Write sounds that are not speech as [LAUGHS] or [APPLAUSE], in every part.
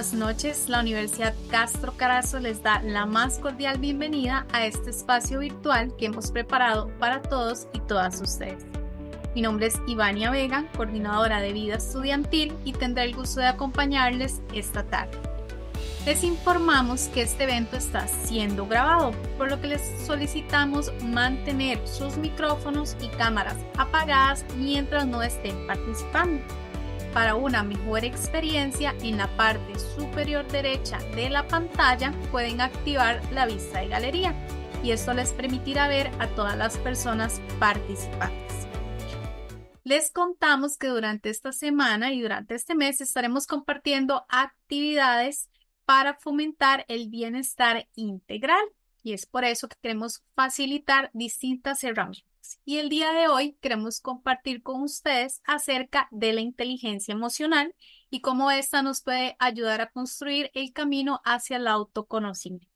buenas noches. La Universidad Castro Carazo les da la más cordial bienvenida a este espacio virtual que hemos preparado para todos y todas ustedes. Mi nombre es Ivania Vega, coordinadora de vida estudiantil y tendré el gusto de acompañarles esta tarde. Les informamos que este evento está siendo grabado, por lo que les solicitamos mantener sus micrófonos y cámaras apagadas mientras no estén participando. Para una mejor experiencia, en la parte superior derecha de la pantalla pueden activar la vista de galería y esto les permitirá ver a todas las personas participantes. Les contamos que durante esta semana y durante este mes estaremos compartiendo actividades para fomentar el bienestar integral y es por eso que queremos facilitar distintas herramientas y el día de hoy queremos compartir con ustedes acerca de la inteligencia emocional y cómo esta nos puede ayudar a construir el camino hacia el autoconocimiento.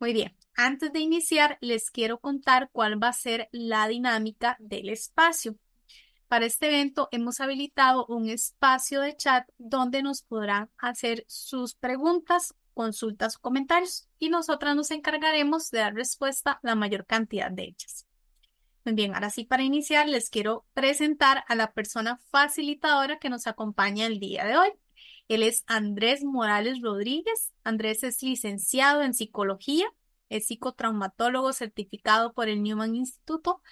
Muy bien, antes de iniciar les quiero contar cuál va a ser la dinámica del espacio. Para este evento hemos habilitado un espacio de chat donde nos podrán hacer sus preguntas consultas o comentarios y nosotras nos encargaremos de dar respuesta a la mayor cantidad de ellas. Muy bien, ahora sí para iniciar les quiero presentar a la persona facilitadora que nos acompaña el día de hoy. Él es Andrés Morales Rodríguez. Andrés es licenciado en psicología, es psicotraumatólogo certificado por el Newman Instituto,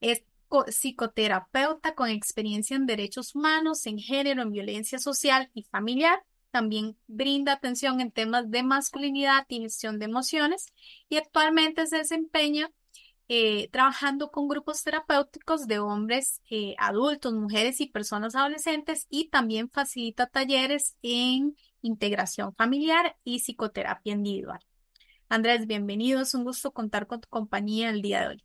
es psicoterapeuta con experiencia en derechos humanos, en género, en violencia social y familiar. También brinda atención en temas de masculinidad y gestión de emociones y actualmente se desempeña eh, trabajando con grupos terapéuticos de hombres, eh, adultos, mujeres y personas adolescentes y también facilita talleres en integración familiar y psicoterapia individual. Andrés, bienvenido, es un gusto contar con tu compañía el día de hoy.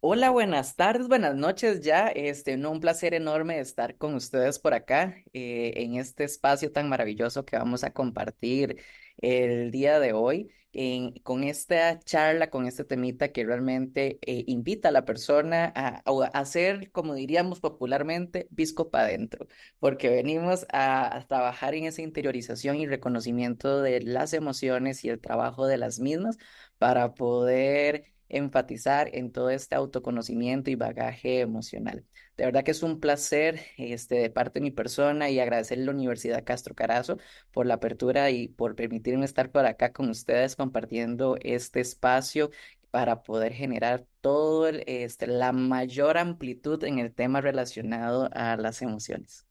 Hola, buenas tardes, buenas noches ya. Este, un placer enorme estar con ustedes por acá eh, en este espacio tan maravilloso que vamos a compartir el día de hoy con esta charla, con este temita que realmente eh, invita a la persona a, hacer, como diríamos popularmente, visco para adentro, porque venimos a, trabajar en esa interiorización y reconocimiento de las emociones y el trabajo de las mismas para poder enfatizar en todo este autoconocimiento y bagaje emocional. De verdad que es un placer este, de parte de mi persona y agradecer a la Universidad Castro Carazo por la apertura y por permitirme estar por acá con ustedes compartiendo este espacio para poder generar todo este, la mayor amplitud en el tema relacionado a las emociones.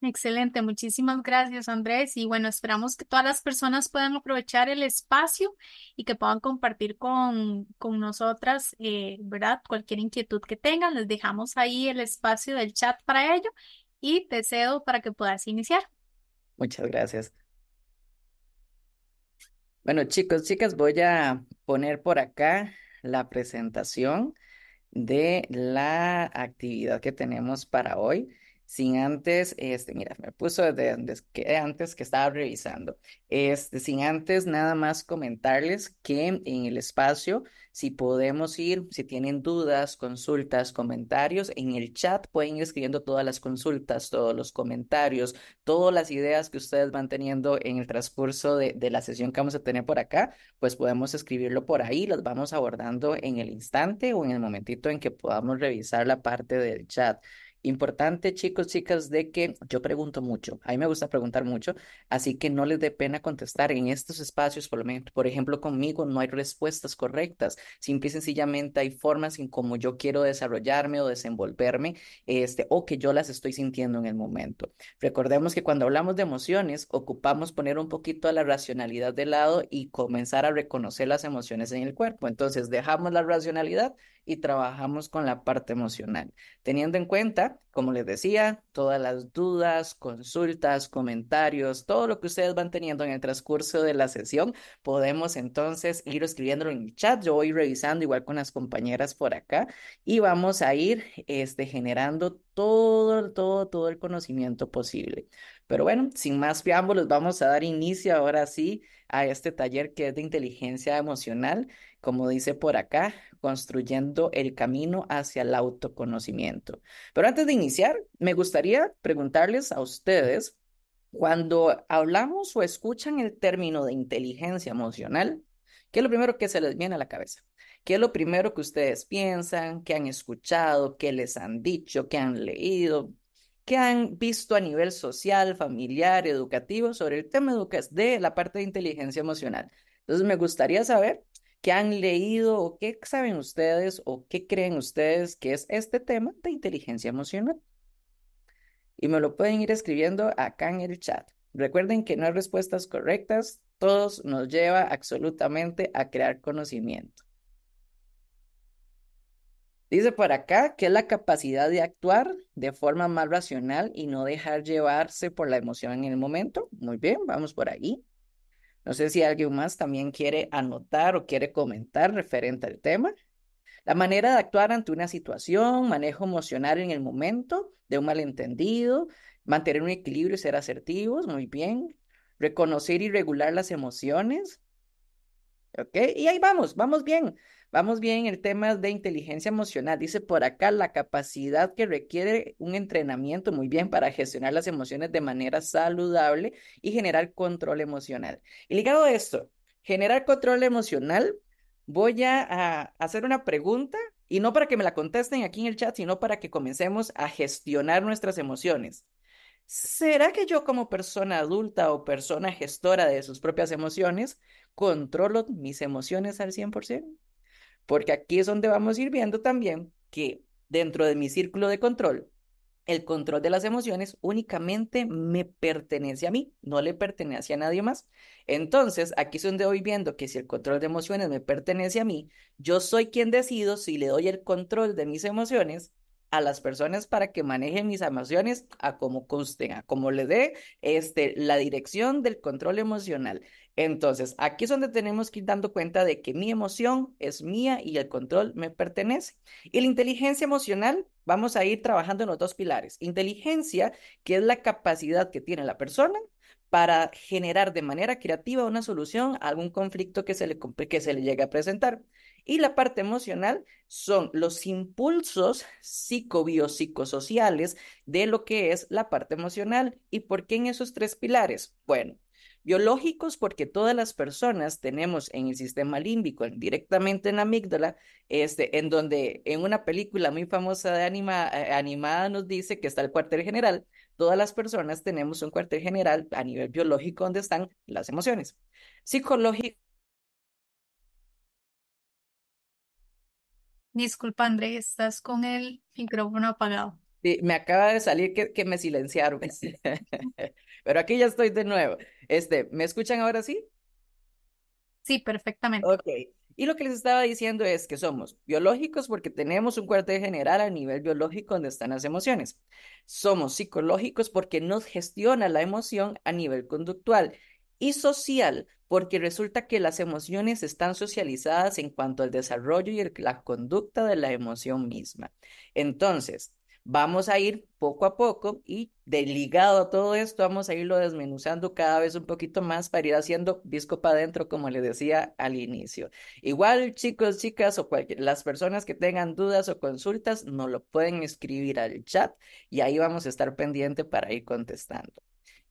Excelente, muchísimas gracias Andrés y bueno, esperamos que todas las personas puedan aprovechar el espacio y que puedan compartir con, con nosotras, eh, ¿verdad? Cualquier inquietud que tengan, les dejamos ahí el espacio del chat para ello y te cedo para que puedas iniciar. Muchas gracias. Bueno, chicos, chicas, voy a poner por acá la presentación de la actividad que tenemos para hoy sin antes, este, mira, me puso desde antes que, antes que estaba revisando, este, sin antes nada más comentarles que en el espacio, si podemos ir, si tienen dudas, consultas, comentarios, en el chat pueden ir escribiendo todas las consultas, todos los comentarios, todas las ideas que ustedes van teniendo en el transcurso de, de la sesión que vamos a tener por acá, pues podemos escribirlo por ahí, las vamos abordando en el instante o en el momentito en que podamos revisar la parte del chat. Importante, chicos, chicas, de que yo pregunto mucho. A mí me gusta preguntar mucho, así que no les dé pena contestar en estos espacios, por, lo por ejemplo, conmigo no hay respuestas correctas. Simple y sencillamente hay formas en cómo yo quiero desarrollarme o desenvolverme este, o que yo las estoy sintiendo en el momento. Recordemos que cuando hablamos de emociones, ocupamos poner un poquito a la racionalidad de lado y comenzar a reconocer las emociones en el cuerpo. Entonces, dejamos la racionalidad y trabajamos con la parte emocional, teniendo en cuenta, como les decía, todas las dudas, consultas, comentarios, todo lo que ustedes van teniendo en el transcurso de la sesión, podemos entonces ir escribiéndolo en el chat. Yo voy revisando igual con las compañeras por acá y vamos a ir este, generando todo, todo, todo el conocimiento posible. Pero bueno, sin más preámbulos, vamos a dar inicio ahora sí a este taller que es de inteligencia emocional como dice por acá, construyendo el camino hacia el autoconocimiento. Pero antes de iniciar, me gustaría preguntarles a ustedes, cuando hablamos o escuchan el término de inteligencia emocional, ¿qué es lo primero que se les viene a la cabeza? ¿Qué es lo primero que ustedes piensan, que han escuchado, que les han dicho, que han leído, que han visto a nivel social, familiar, educativo sobre el tema de la parte de inteligencia emocional? Entonces me gustaría saber ¿Qué han leído o qué saben ustedes o qué creen ustedes que es este tema de inteligencia emocional. Y me lo pueden ir escribiendo acá en el chat. Recuerden que no hay respuestas correctas, todos nos lleva absolutamente a crear conocimiento. Dice por acá que es la capacidad de actuar de forma más racional y no dejar llevarse por la emoción en el momento. Muy bien, vamos por ahí. No sé si alguien más también quiere anotar o quiere comentar referente al tema. La manera de actuar ante una situación, manejo emocional en el momento de un malentendido, mantener un equilibrio y ser asertivos, muy bien. Reconocer y regular las emociones. ¿Ok? Y ahí vamos, vamos bien. Vamos bien el tema de inteligencia emocional. Dice por acá la capacidad que requiere un entrenamiento muy bien para gestionar las emociones de manera saludable y generar control emocional. Y ligado a esto, generar control emocional, voy a, a hacer una pregunta y no para que me la contesten aquí en el chat, sino para que comencemos a gestionar nuestras emociones. ¿Será que yo como persona adulta o persona gestora de sus propias emociones, controlo mis emociones al 100%? porque aquí es donde vamos a ir viendo también que dentro de mi círculo de control, el control de las emociones únicamente me pertenece a mí, no le pertenece a nadie más. Entonces, aquí es donde voy viendo que si el control de emociones me pertenece a mí, yo soy quien decido si le doy el control de mis emociones a las personas para que manejen mis emociones a como consten, a como le dé este, la dirección del control emocional. Entonces, aquí es donde tenemos que ir dando cuenta de que mi emoción es mía y el control me pertenece. Y la inteligencia emocional, vamos a ir trabajando en los dos pilares. Inteligencia, que es la capacidad que tiene la persona para generar de manera creativa una solución a algún conflicto que se le, que se le llegue a presentar. Y la parte emocional son los impulsos psicobiopsicosociales de lo que es la parte emocional. ¿Y por qué en esos tres pilares? Bueno, biológicos porque todas las personas tenemos en el sistema límbico, directamente en la amígdala, este, en donde en una película muy famosa de anima, eh, animada nos dice que está el cuartel general, todas las personas tenemos un cuartel general a nivel biológico donde están las emociones. Psicológico Disculpa, André, estás con el micrófono apagado. Sí, me acaba de salir que, me silenciaron. [LAUGHS] Pero aquí ya estoy de nuevo. Este, ¿me escuchan ahora sí? Sí, perfectamente. Ok. Y lo que les estaba diciendo es que somos biológicos porque tenemos un cuartel general a nivel biológico donde están las emociones. Somos psicológicos porque nos gestiona la emoción a nivel conductual y social porque resulta que las emociones están socializadas en cuanto al desarrollo y la conducta de la emoción misma. Entonces, vamos a ir poco a poco y de ligado a todo esto vamos a irlo desmenuzando cada vez un poquito más para ir haciendo disco para adentro como les decía al inicio. Igual chicos, chicas o las personas que tengan dudas o consultas nos lo pueden escribir al chat y ahí vamos a estar pendiente para ir contestando.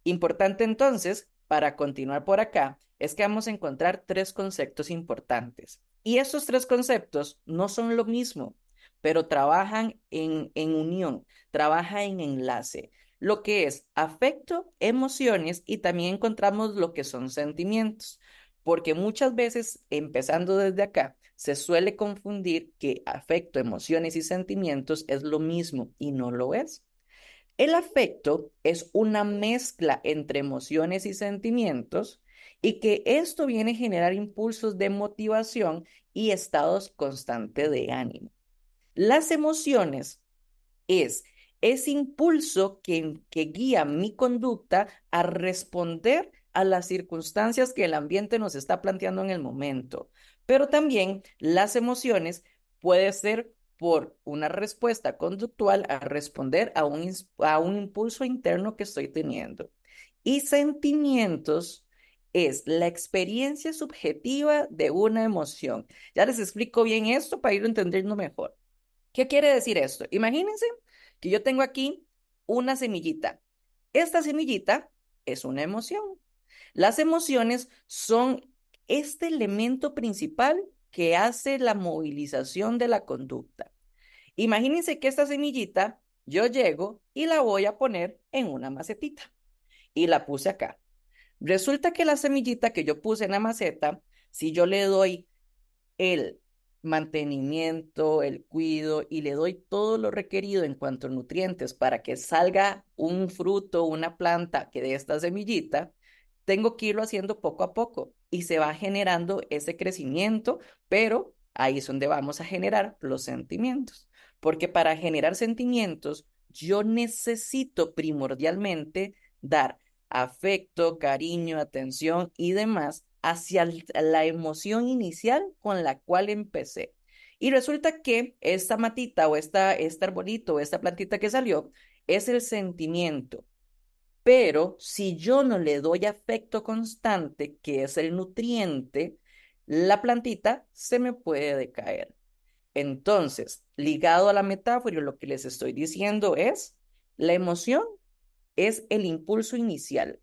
Importante entonces para continuar por acá es que vamos a encontrar tres conceptos importantes. Y esos tres conceptos no son lo mismo, pero trabajan en, en unión, trabajan en enlace. Lo que es afecto, emociones y también encontramos lo que son sentimientos, porque muchas veces, empezando desde acá, se suele confundir que afecto, emociones y sentimientos es lo mismo y no lo es. El afecto es una mezcla entre emociones y sentimientos y que esto viene a generar impulsos de motivación y estados constantes de ánimo. Las emociones es ese impulso que, que guía mi conducta a responder a las circunstancias que el ambiente nos está planteando en el momento. Pero también las emociones puede ser por una respuesta conductual a responder a un, a un impulso interno que estoy teniendo. Y sentimientos es la experiencia subjetiva de una emoción. Ya les explico bien esto para ir entendiendo mejor. ¿Qué quiere decir esto? Imagínense que yo tengo aquí una semillita. Esta semillita es una emoción. Las emociones son este elemento principal que hace la movilización de la conducta. Imagínense que esta semillita yo llego y la voy a poner en una macetita y la puse acá. Resulta que la semillita que yo puse en la maceta, si yo le doy el mantenimiento, el cuido y le doy todo lo requerido en cuanto a nutrientes para que salga un fruto, una planta que de esta semillita, tengo que irlo haciendo poco a poco y se va generando ese crecimiento, pero ahí es donde vamos a generar los sentimientos. Porque para generar sentimientos, yo necesito primordialmente dar afecto, cariño, atención y demás hacia la emoción inicial con la cual empecé. Y resulta que esta matita o esta, este arbolito o esta plantita que salió es el sentimiento. Pero si yo no le doy afecto constante, que es el nutriente, la plantita se me puede decaer. Entonces, ligado a la metáfora, lo que les estoy diciendo es, la emoción es el impulso inicial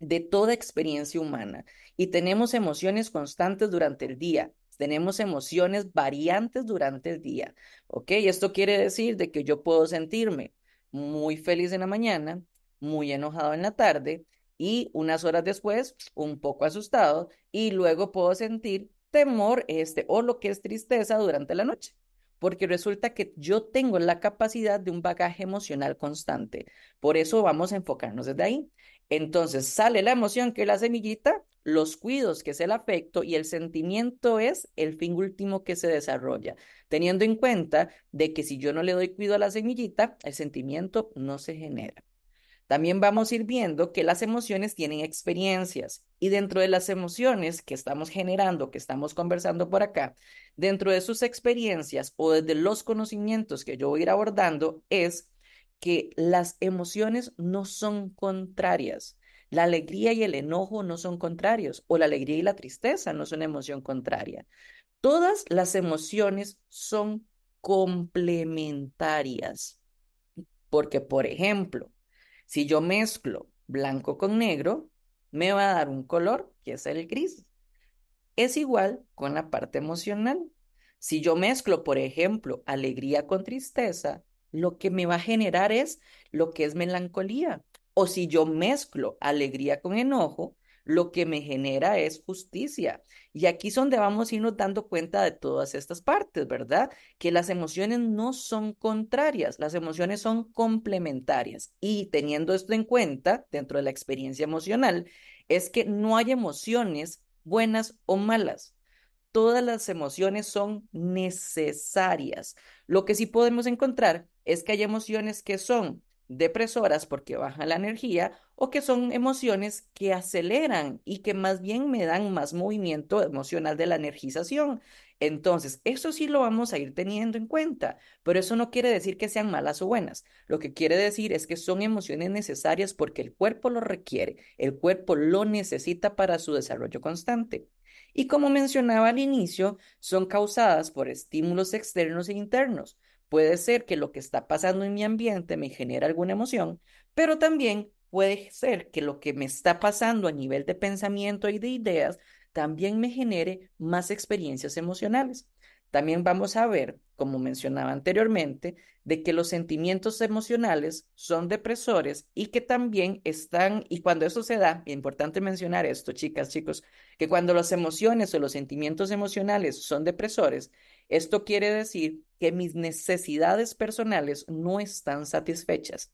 de toda experiencia humana y tenemos emociones constantes durante el día, tenemos emociones variantes durante el día, ¿ok? Esto quiere decir de que yo puedo sentirme muy feliz en la mañana, muy enojado en la tarde y unas horas después un poco asustado y luego puedo sentir temor este o lo que es tristeza durante la noche porque resulta que yo tengo la capacidad de un bagaje emocional constante. Por eso vamos a enfocarnos desde ahí. Entonces sale la emoción que es la semillita, los cuidos que es el afecto y el sentimiento es el fin último que se desarrolla, teniendo en cuenta de que si yo no le doy cuido a la semillita, el sentimiento no se genera. También vamos a ir viendo que las emociones tienen experiencias y dentro de las emociones que estamos generando, que estamos conversando por acá, dentro de sus experiencias o desde los conocimientos que yo voy a ir abordando es que las emociones no son contrarias. La alegría y el enojo no son contrarios o la alegría y la tristeza no son emoción contraria. Todas las emociones son complementarias. Porque, por ejemplo, si yo mezclo blanco con negro, me va a dar un color que es el gris. Es igual con la parte emocional. Si yo mezclo, por ejemplo, alegría con tristeza, lo que me va a generar es lo que es melancolía. O si yo mezclo alegría con enojo, lo que me genera es justicia. Y aquí es donde vamos a irnos dando cuenta de todas estas partes, ¿verdad? Que las emociones no son contrarias, las emociones son complementarias. Y teniendo esto en cuenta, dentro de la experiencia emocional, es que no hay emociones buenas o malas. Todas las emociones son necesarias. Lo que sí podemos encontrar es que hay emociones que son depresoras porque baja la energía o que son emociones que aceleran y que más bien me dan más movimiento emocional de la energización. Entonces, eso sí lo vamos a ir teniendo en cuenta, pero eso no quiere decir que sean malas o buenas. Lo que quiere decir es que son emociones necesarias porque el cuerpo lo requiere, el cuerpo lo necesita para su desarrollo constante. Y como mencionaba al inicio, son causadas por estímulos externos e internos. Puede ser que lo que está pasando en mi ambiente me genere alguna emoción, pero también puede ser que lo que me está pasando a nivel de pensamiento y de ideas también me genere más experiencias emocionales. También vamos a ver, como mencionaba anteriormente, de que los sentimientos emocionales son depresores y que también están, y cuando eso se da, es importante mencionar esto, chicas, chicos, que cuando las emociones o los sentimientos emocionales son depresores, esto quiere decir que mis necesidades personales no están satisfechas.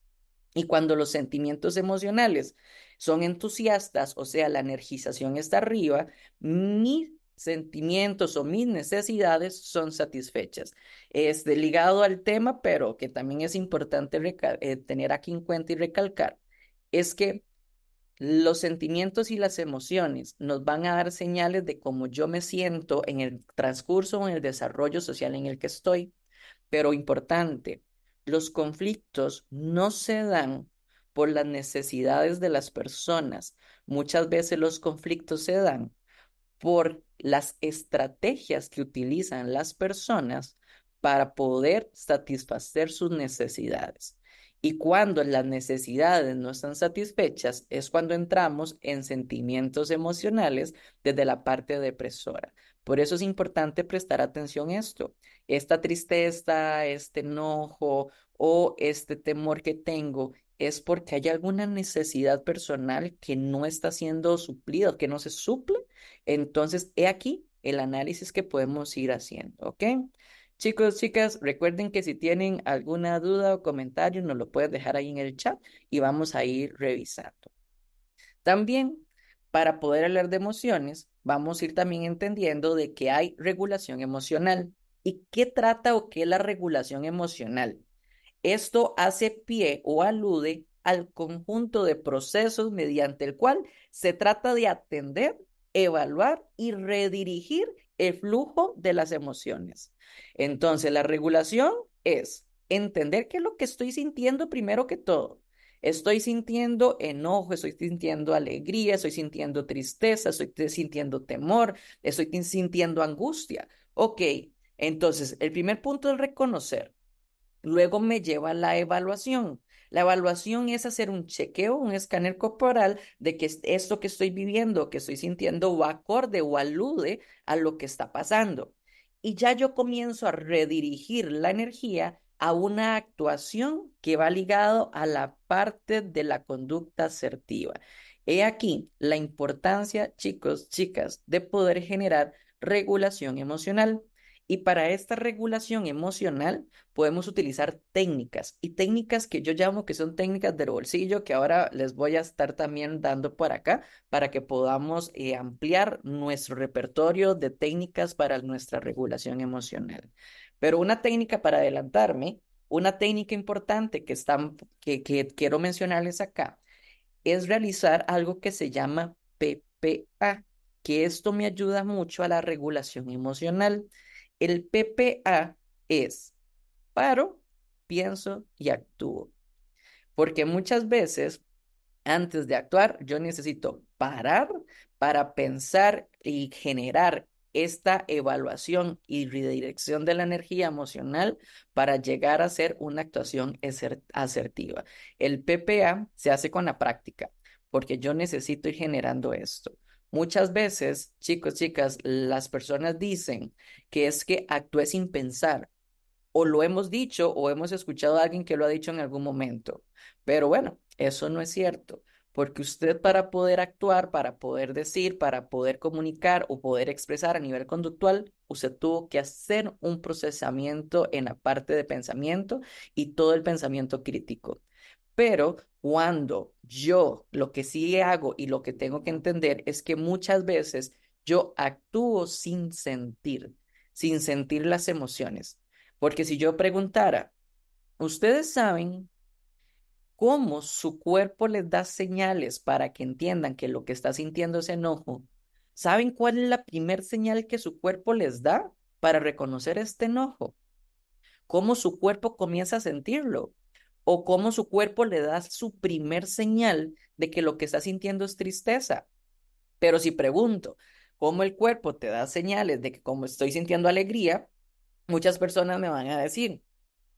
Y cuando los sentimientos emocionales son entusiastas, o sea, la energización está arriba, mis sentimientos o mis necesidades son satisfechas. Es ligado al tema, pero que también es importante eh, tener aquí en cuenta y recalcar, es que los sentimientos y las emociones nos van a dar señales de cómo yo me siento en el transcurso o en el desarrollo social en el que estoy. Pero importante, los conflictos no se dan por las necesidades de las personas. Muchas veces los conflictos se dan por las estrategias que utilizan las personas para poder satisfacer sus necesidades. Y cuando las necesidades no están satisfechas es cuando entramos en sentimientos emocionales desde la parte depresora. Por eso es importante prestar atención a esto. Esta tristeza, este enojo o este temor que tengo es porque hay alguna necesidad personal que no está siendo suplida, que no se suple. Entonces, he aquí el análisis que podemos ir haciendo, ¿ok? Chicos, chicas, recuerden que si tienen alguna duda o comentario, nos lo pueden dejar ahí en el chat y vamos a ir revisando. También, para poder hablar de emociones, vamos a ir también entendiendo de que hay regulación emocional. ¿Y qué trata o qué es la regulación emocional? Esto hace pie o alude al conjunto de procesos mediante el cual se trata de atender, evaluar y redirigir el flujo de las emociones. Entonces, la regulación es entender qué es lo que estoy sintiendo primero que todo. Estoy sintiendo enojo, estoy sintiendo alegría, estoy sintiendo tristeza, estoy sintiendo temor, estoy sintiendo angustia. Ok, entonces el primer punto es reconocer. Luego me lleva a la evaluación. La evaluación es hacer un chequeo, un escáner corporal de que esto que estoy viviendo, que estoy sintiendo, va acorde o alude a lo que está pasando. Y ya yo comienzo a redirigir la energía a una actuación que va ligado a la parte de la conducta asertiva. He aquí la importancia, chicos, chicas, de poder generar regulación emocional. Y para esta regulación emocional podemos utilizar técnicas y técnicas que yo llamo que son técnicas del bolsillo, que ahora les voy a estar también dando por acá para que podamos eh, ampliar nuestro repertorio de técnicas para nuestra regulación emocional. Pero una técnica para adelantarme, una técnica importante que, están, que quiero mencionarles acá, es realizar algo que se llama PPA, que esto me ayuda mucho a la regulación emocional. El PPA es paro, pienso y actúo. Porque muchas veces, antes de actuar, yo necesito parar para pensar y generar esta evaluación y redirección de la energía emocional para llegar a ser una actuación asertiva. El PPA se hace con la práctica, porque yo necesito ir generando esto. Muchas veces, chicos, chicas, las personas dicen que es que actúe sin pensar. O lo hemos dicho o hemos escuchado a alguien que lo ha dicho en algún momento. Pero bueno, eso no es cierto, porque usted para poder actuar, para poder decir, para poder comunicar o poder expresar a nivel conductual, usted tuvo que hacer un procesamiento en la parte de pensamiento y todo el pensamiento crítico. Pero cuando yo lo que sí hago y lo que tengo que entender es que muchas veces yo actúo sin sentir, sin sentir las emociones. Porque si yo preguntara, ustedes saben cómo su cuerpo les da señales para que entiendan que lo que está sintiendo es enojo. ¿Saben cuál es la primer señal que su cuerpo les da para reconocer este enojo? ¿Cómo su cuerpo comienza a sentirlo? o cómo su cuerpo le da su primer señal de que lo que está sintiendo es tristeza. Pero si pregunto cómo el cuerpo te da señales de que como estoy sintiendo alegría, muchas personas me van a decir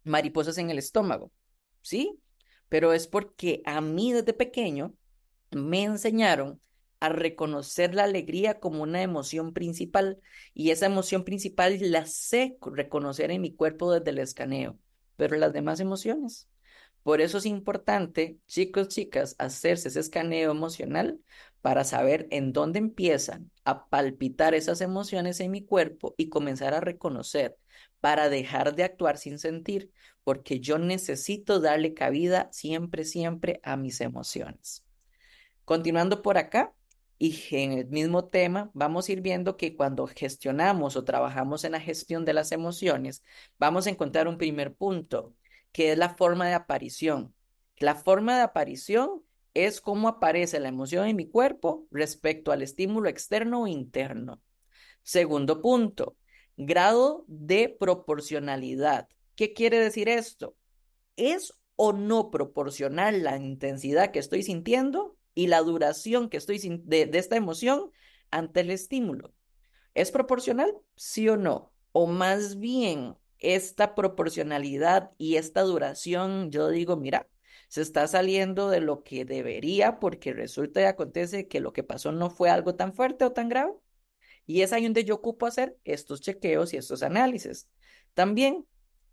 mariposas en el estómago. ¿Sí? Pero es porque a mí desde pequeño me enseñaron a reconocer la alegría como una emoción principal y esa emoción principal la sé reconocer en mi cuerpo desde el escaneo, pero las demás emociones por eso es importante, chicos, chicas, hacerse ese escaneo emocional para saber en dónde empiezan a palpitar esas emociones en mi cuerpo y comenzar a reconocer para dejar de actuar sin sentir, porque yo necesito darle cabida siempre, siempre a mis emociones. Continuando por acá, y en el mismo tema, vamos a ir viendo que cuando gestionamos o trabajamos en la gestión de las emociones, vamos a encontrar un primer punto, que es la forma de aparición. La forma de aparición es cómo aparece la emoción en mi cuerpo respecto al estímulo externo o interno. Segundo punto, grado de proporcionalidad. ¿Qué quiere decir esto? ¿Es o no proporcional la intensidad que estoy sintiendo y la duración que estoy de, de esta emoción ante el estímulo? ¿Es proporcional? Sí o no. O más bien, esta proporcionalidad y esta duración, yo digo, mira, se está saliendo de lo que debería porque resulta y acontece que lo que pasó no fue algo tan fuerte o tan grave. Y es ahí donde yo ocupo hacer estos chequeos y estos análisis. También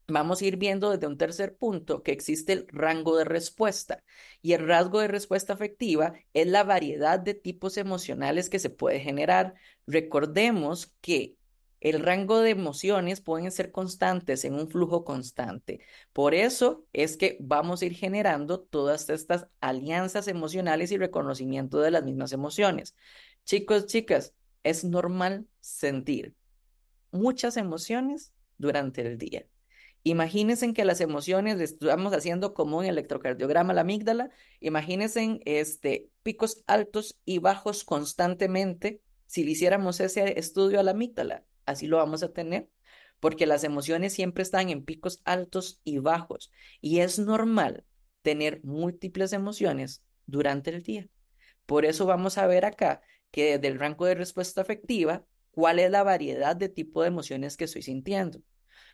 vamos a ir viendo desde un tercer punto que existe el rango de respuesta. Y el rasgo de respuesta afectiva es la variedad de tipos emocionales que se puede generar. Recordemos que el rango de emociones pueden ser constantes en un flujo constante. Por eso es que vamos a ir generando todas estas alianzas emocionales y reconocimiento de las mismas emociones. Chicos, chicas, es normal sentir muchas emociones durante el día. Imagínense que las emociones le estamos haciendo como un electrocardiograma a la amígdala. Imagínense este, picos altos y bajos constantemente si le hiciéramos ese estudio a la amígdala así lo vamos a tener, porque las emociones siempre están en picos altos y bajos y es normal tener múltiples emociones durante el día. Por eso vamos a ver acá que desde el rango de respuesta afectiva, cuál es la variedad de tipo de emociones que estoy sintiendo.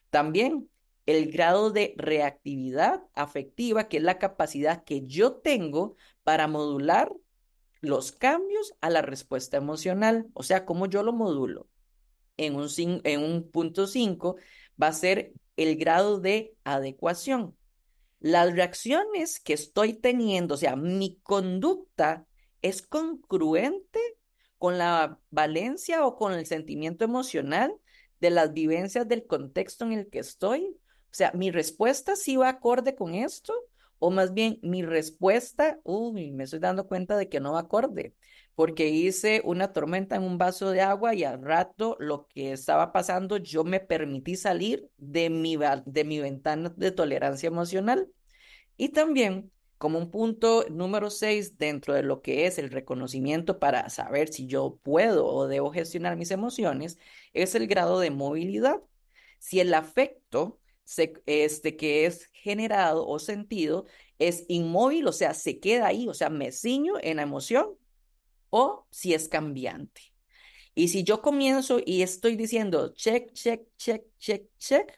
También el grado de reactividad afectiva, que es la capacidad que yo tengo para modular los cambios a la respuesta emocional, o sea, cómo yo lo modulo en un, punto 5 va a ser el grado de adecuación. Las reacciones que estoy teniendo, o sea, mi conducta es congruente con la valencia o con el sentimiento emocional de las vivencias del contexto en el que estoy. O sea, mi respuesta sí va acorde con esto o más bien mi respuesta, me estoy dando cuenta de que no acorde, porque hice una tormenta en un vaso de agua y al rato lo que estaba pasando, yo me permití salir de mi, de mi ventana de tolerancia emocional. Y también, como un punto número seis dentro de lo que es el reconocimiento para saber si yo puedo o debo gestionar mis emociones, es el grado de movilidad. Si el afecto este, que es generado o sentido es inmóvil, o sea, se queda ahí, o sea, me ciño en la emoción, o si es cambiante. Y si yo comienzo y estoy diciendo check, check, check, check, check,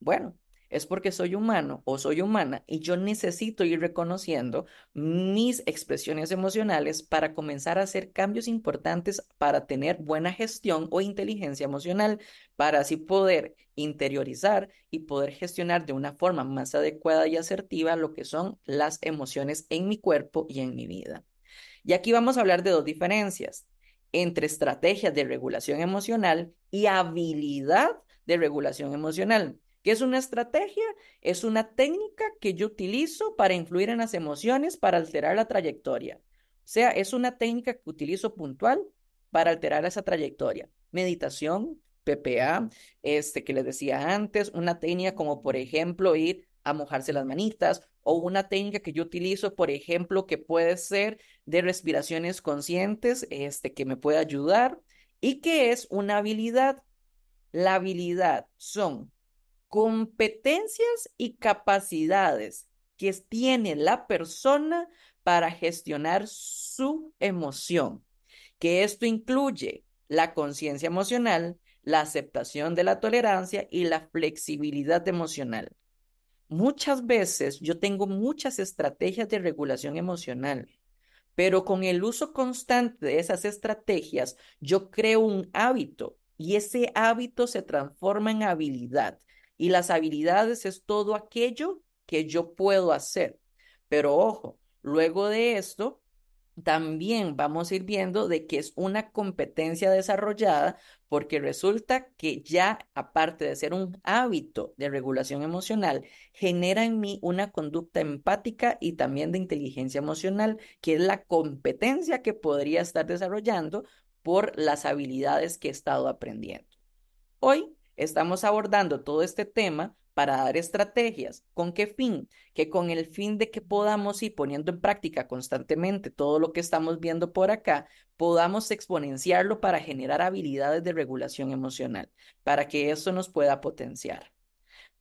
bueno, es porque soy humano o soy humana y yo necesito ir reconociendo mis expresiones emocionales para comenzar a hacer cambios importantes para tener buena gestión o inteligencia emocional, para así poder interiorizar y poder gestionar de una forma más adecuada y asertiva lo que son las emociones en mi cuerpo y en mi vida. Y aquí vamos a hablar de dos diferencias entre estrategias de regulación emocional y habilidad de regulación emocional. ¿Qué es una estrategia? Es una técnica que yo utilizo para influir en las emociones, para alterar la trayectoria. O sea, es una técnica que utilizo puntual para alterar esa trayectoria. Meditación, PPA, este que les decía antes, una técnica como por ejemplo ir a mojarse las manitas o una técnica que yo utilizo, por ejemplo, que puede ser de respiraciones conscientes, este que me puede ayudar y que es una habilidad. La habilidad son competencias y capacidades que tiene la persona para gestionar su emoción, que esto incluye la conciencia emocional, la aceptación de la tolerancia y la flexibilidad emocional. Muchas veces yo tengo muchas estrategias de regulación emocional, pero con el uso constante de esas estrategias yo creo un hábito y ese hábito se transforma en habilidad y las habilidades es todo aquello que yo puedo hacer. Pero ojo, luego de esto, también vamos a ir viendo de que es una competencia desarrollada porque resulta que ya, aparte de ser un hábito de regulación emocional, genera en mí una conducta empática y también de inteligencia emocional, que es la competencia que podría estar desarrollando por las habilidades que he estado aprendiendo. Hoy Estamos abordando todo este tema para dar estrategias. ¿Con qué fin? Que con el fin de que podamos ir poniendo en práctica constantemente todo lo que estamos viendo por acá, podamos exponenciarlo para generar habilidades de regulación emocional, para que eso nos pueda potenciar.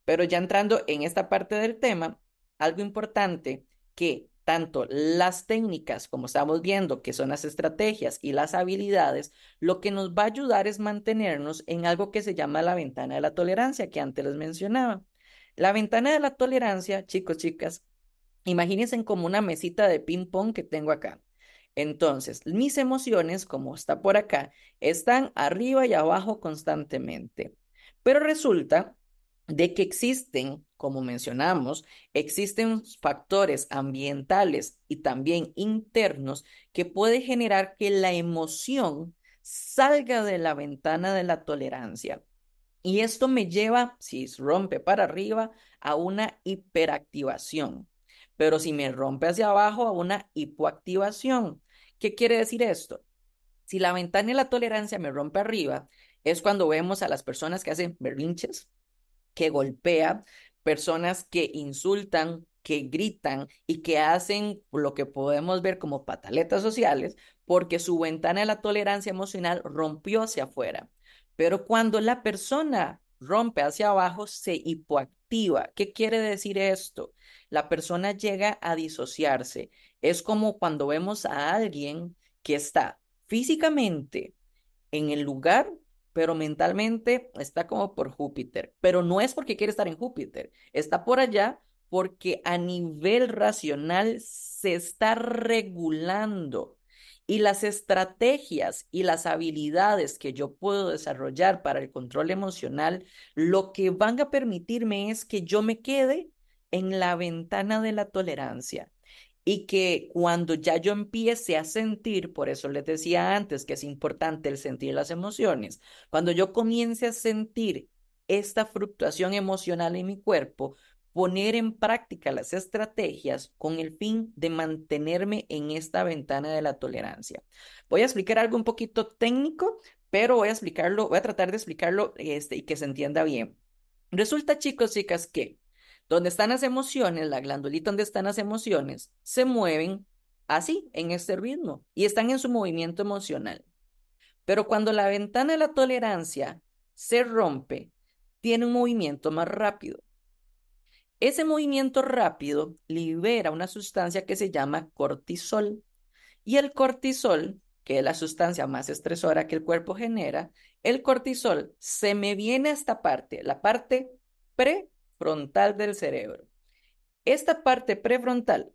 Pero ya entrando en esta parte del tema, algo importante que tanto las técnicas, como estamos viendo, que son las estrategias y las habilidades, lo que nos va a ayudar es mantenernos en algo que se llama la ventana de la tolerancia, que antes les mencionaba. La ventana de la tolerancia, chicos, chicas, imagínense como una mesita de ping-pong que tengo acá. Entonces, mis emociones, como está por acá, están arriba y abajo constantemente. Pero resulta de que existen como mencionamos, existen factores ambientales y también internos que puede generar que la emoción salga de la ventana de la tolerancia. Y esto me lleva, si rompe para arriba, a una hiperactivación. Pero si me rompe hacia abajo, a una hipoactivación. ¿Qué quiere decir esto? Si la ventana de la tolerancia me rompe arriba, es cuando vemos a las personas que hacen berrinches, que golpea, personas que insultan, que gritan y que hacen lo que podemos ver como pataletas sociales porque su ventana de la tolerancia emocional rompió hacia afuera. Pero cuando la persona rompe hacia abajo, se hipoactiva. ¿Qué quiere decir esto? La persona llega a disociarse. Es como cuando vemos a alguien que está físicamente en el lugar pero mentalmente está como por Júpiter. Pero no es porque quiere estar en Júpiter, está por allá porque a nivel racional se está regulando y las estrategias y las habilidades que yo puedo desarrollar para el control emocional, lo que van a permitirme es que yo me quede en la ventana de la tolerancia y que cuando ya yo empiece a sentir, por eso les decía antes que es importante el sentir las emociones, cuando yo comience a sentir esta fluctuación emocional en mi cuerpo, poner en práctica las estrategias con el fin de mantenerme en esta ventana de la tolerancia. Voy a explicar algo un poquito técnico, pero voy a explicarlo, voy a tratar de explicarlo este, y que se entienda bien. Resulta, chicos, chicas, que donde están las emociones, la glandulita donde están las emociones, se mueven así, en este ritmo, y están en su movimiento emocional. Pero cuando la ventana de la tolerancia se rompe, tiene un movimiento más rápido. Ese movimiento rápido libera una sustancia que se llama cortisol. Y el cortisol, que es la sustancia más estresora que el cuerpo genera, el cortisol se me viene a esta parte, la parte pre frontal del cerebro. Esta parte prefrontal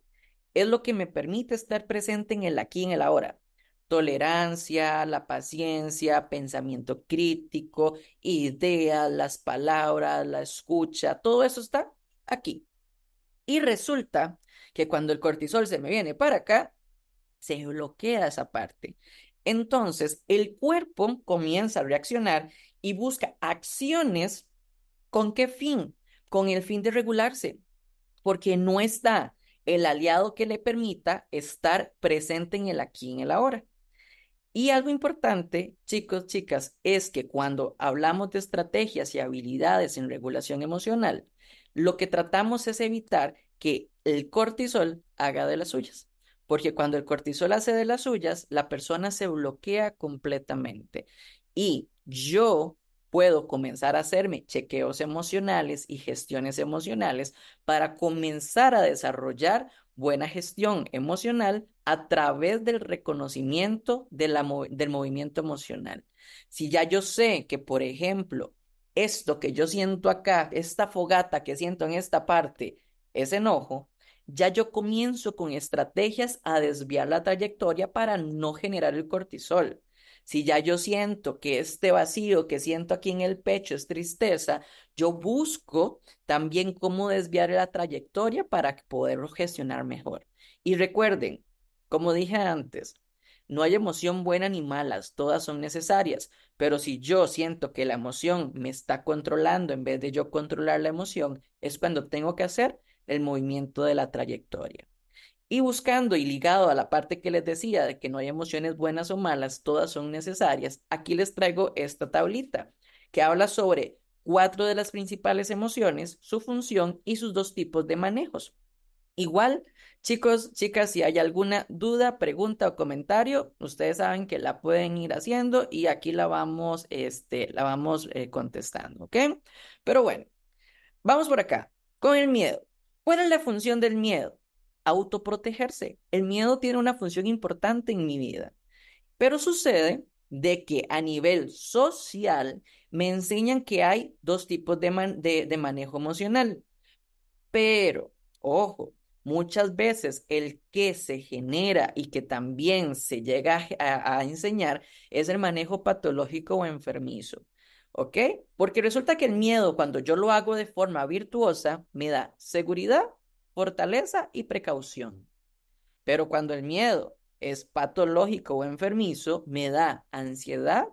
es lo que me permite estar presente en el aquí y en el ahora. Tolerancia, la paciencia, pensamiento crítico, ideas, las palabras, la escucha, todo eso está aquí. Y resulta que cuando el cortisol se me viene para acá, se bloquea esa parte. Entonces, el cuerpo comienza a reaccionar y busca acciones con qué fin? con el fin de regularse, porque no está el aliado que le permita estar presente en el aquí en el ahora. Y algo importante, chicos, chicas, es que cuando hablamos de estrategias y habilidades en regulación emocional, lo que tratamos es evitar que el cortisol haga de las suyas. Porque cuando el cortisol hace de las suyas, la persona se bloquea completamente. Y yo puedo comenzar a hacerme chequeos emocionales y gestiones emocionales para comenzar a desarrollar buena gestión emocional a través del reconocimiento del movimiento emocional. Si ya yo sé que, por ejemplo, esto que yo siento acá, esta fogata que siento en esta parte, es enojo, ya yo comienzo con estrategias a desviar la trayectoria para no generar el cortisol. Si ya yo siento que este vacío que siento aquí en el pecho es tristeza, yo busco también cómo desviar la trayectoria para poderlo gestionar mejor. Y recuerden, como dije antes, no hay emoción buena ni mala, todas son necesarias, pero si yo siento que la emoción me está controlando en vez de yo controlar la emoción, es cuando tengo que hacer el movimiento de la trayectoria. Y buscando y ligado a la parte que les decía de que no hay emociones buenas o malas, todas son necesarias, aquí les traigo esta tablita que habla sobre cuatro de las principales emociones, su función y sus dos tipos de manejos. Igual, chicos, chicas, si hay alguna duda, pregunta o comentario, ustedes saben que la pueden ir haciendo y aquí la vamos, este, la vamos eh, contestando, ¿ok? Pero bueno, vamos por acá, con el miedo. ¿Cuál es la función del miedo? autoprotegerse. El miedo tiene una función importante en mi vida. Pero sucede de que a nivel social me enseñan que hay dos tipos de, manejo emocional. Pero, ojo, muchas veces el que se genera y que también se llega a, a enseñar es el manejo patológico o enfermizo. ¿ok? Porque resulta que el miedo, cuando yo lo hago de forma virtuosa, me da seguridad fortaleza y precaución. Pero cuando el miedo es patológico o enfermizo, me da ansiedad,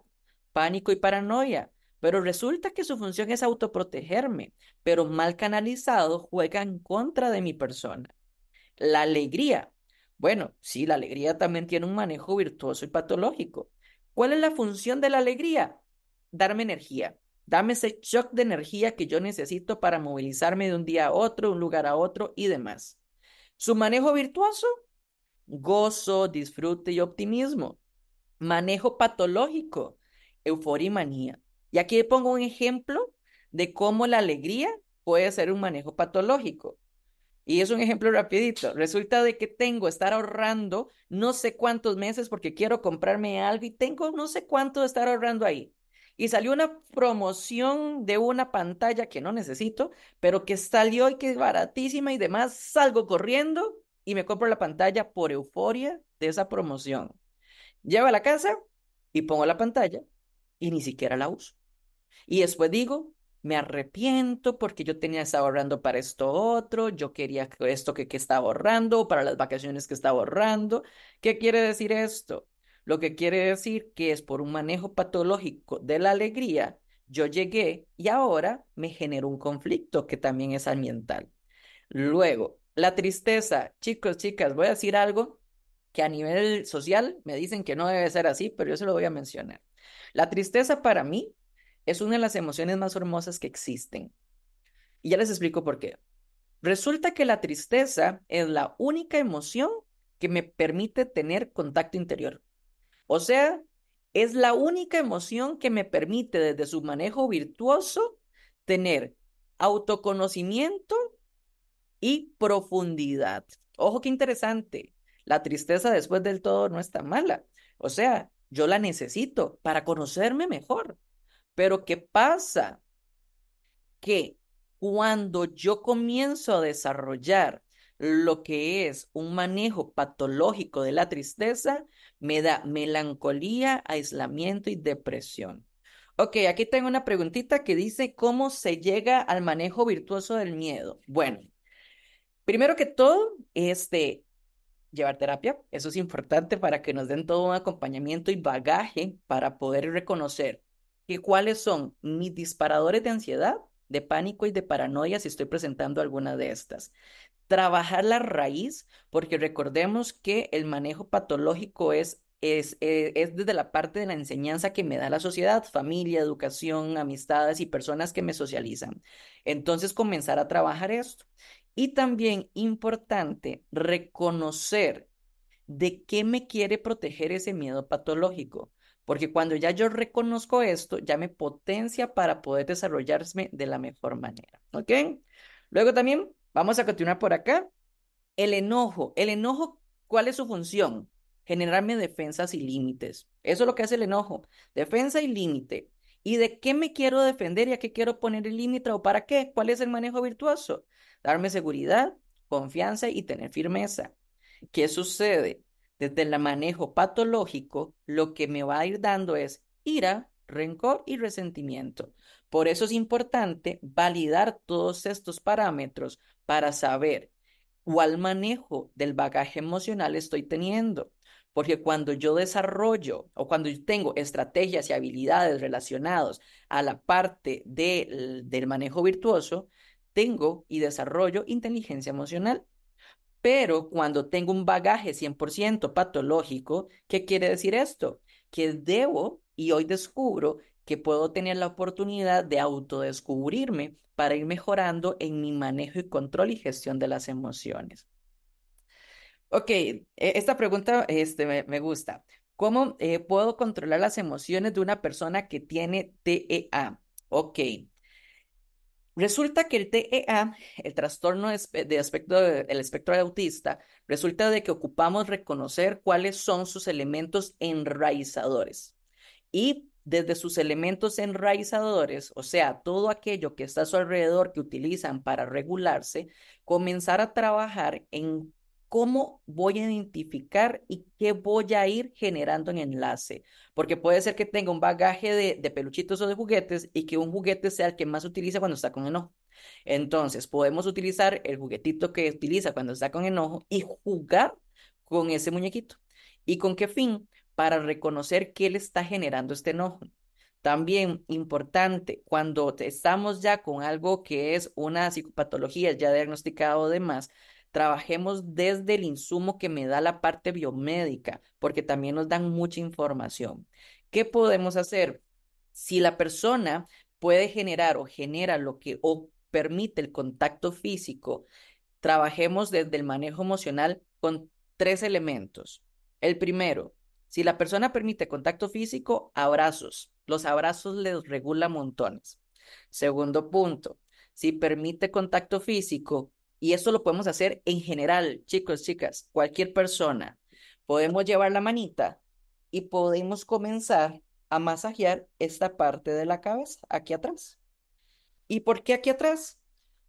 pánico y paranoia. Pero resulta que su función es autoprotegerme, pero mal canalizado juega en contra de mi persona. La alegría. Bueno, sí, la alegría también tiene un manejo virtuoso y patológico. ¿Cuál es la función de la alegría? Darme energía. Dame ese shock de energía que yo necesito para movilizarme de un día a otro, un lugar a otro y demás. Su manejo virtuoso, gozo, disfrute y optimismo. Manejo patológico, euforia y manía. Y aquí pongo un ejemplo de cómo la alegría puede ser un manejo patológico. Y es un ejemplo rapidito. Resulta de que tengo estar ahorrando no sé cuántos meses porque quiero comprarme algo y tengo no sé cuánto de estar ahorrando ahí y salió una promoción de una pantalla que no necesito, pero que salió y que es baratísima y demás, salgo corriendo y me compro la pantalla por euforia de esa promoción. Llevo a la casa y pongo la pantalla y ni siquiera la uso. Y después digo, me arrepiento porque yo tenía estaba ahorrando para esto otro, yo quería esto que, que estaba ahorrando, para las vacaciones que estaba ahorrando. ¿Qué quiere decir esto? Lo que quiere decir que es por un manejo patológico de la alegría, yo llegué y ahora me generó un conflicto que también es ambiental. Luego, la tristeza, chicos, chicas, voy a decir algo que a nivel social me dicen que no debe ser así, pero yo se lo voy a mencionar. La tristeza para mí es una de las emociones más hermosas que existen. Y ya les explico por qué. Resulta que la tristeza es la única emoción que me permite tener contacto interior. O sea, es la única emoción que me permite desde su manejo virtuoso tener autoconocimiento y profundidad. Ojo, qué interesante. La tristeza después del todo no está mala. O sea, yo la necesito para conocerme mejor. Pero ¿qué pasa? Que cuando yo comienzo a desarrollar lo que es un manejo patológico de la tristeza me da melancolía, aislamiento y depresión. Ok, aquí tengo una preguntita que dice cómo se llega al manejo virtuoso del miedo. Bueno, primero que todo, este, llevar terapia, eso es importante para que nos den todo un acompañamiento y bagaje para poder reconocer que cuáles son mis disparadores de ansiedad, de pánico y de paranoia si estoy presentando alguna de estas trabajar la raíz, porque recordemos que el manejo patológico es, eh, es, desde la parte de la enseñanza que me da la sociedad, familia, educación, amistades y personas que me socializan. Entonces, comenzar a trabajar esto. Y también importante, reconocer de qué me quiere proteger ese miedo patológico. Porque cuando ya yo reconozco esto, ya me potencia para poder desarrollarme de la mejor manera. ¿Ok? Luego también Vamos a continuar por acá. El enojo. El enojo, ¿cuál es su función? Generarme defensas y límites. Eso es lo que hace el enojo. Defensa y límite. ¿Y de qué me quiero defender y a qué quiero poner el límite o para qué? ¿Cuál es el manejo virtuoso? Darme seguridad, confianza y tener firmeza. ¿Qué sucede? Desde el manejo patológico, lo que me va a ir dando es ira, rencor y resentimiento. Por eso es importante validar todos estos parámetros para saber cuál manejo del bagaje emocional estoy teniendo. Porque cuando yo desarrollo o cuando yo tengo estrategias y habilidades relacionados a la parte del manejo virtuoso, tengo y desarrollo inteligencia emocional. Pero cuando tengo un bagaje 100% patológico, ¿qué quiere decir esto? Que debo, y hoy descubro, que puedo tener la oportunidad de autodescubrirme para ir mejorando en mi manejo y control y gestión de las emociones. Ok, e, esta pregunta este, me, gusta. ¿Cómo eh, puedo controlar las emociones de una persona que tiene TEA? Ok. Resulta que el TEA, el trastorno de aspecto del espectro autista, resulta de que ocupamos reconocer cuáles son sus elementos enraizadores y desde sus elementos enraizadores, o sea, todo aquello que está a su alrededor que utilizan para regularse, comenzar a trabajar en cómo voy a identificar y qué voy a ir generando en enlace. Porque puede ser que tenga un bagaje de, de peluchitos o de juguetes y que un juguete sea el que más utiliza cuando está con enojo. Entonces, podemos utilizar el juguetito que utiliza cuando está con enojo y jugar con ese muñequito. ¿Y con qué fin? para reconocer qué le está generando este enojo. También importante, cuando estamos ya con algo que es una psicopatología ya diagnosticada o demás, trabajemos desde el insumo que me da la parte biomédica, porque también nos dan mucha información. ¿Qué podemos hacer? Si la persona puede generar o genera lo que o permite el contacto físico, trabajemos desde el manejo emocional con tres elementos. El primero, si la persona permite contacto físico, abrazos. Los abrazos les regula montones. Segundo punto, si permite contacto físico, y eso lo podemos hacer en general, chicos, chicas, cualquier persona, podemos llevar la manita y podemos comenzar a masajear esta parte de la cabeza, aquí atrás. ¿Y por qué aquí atrás?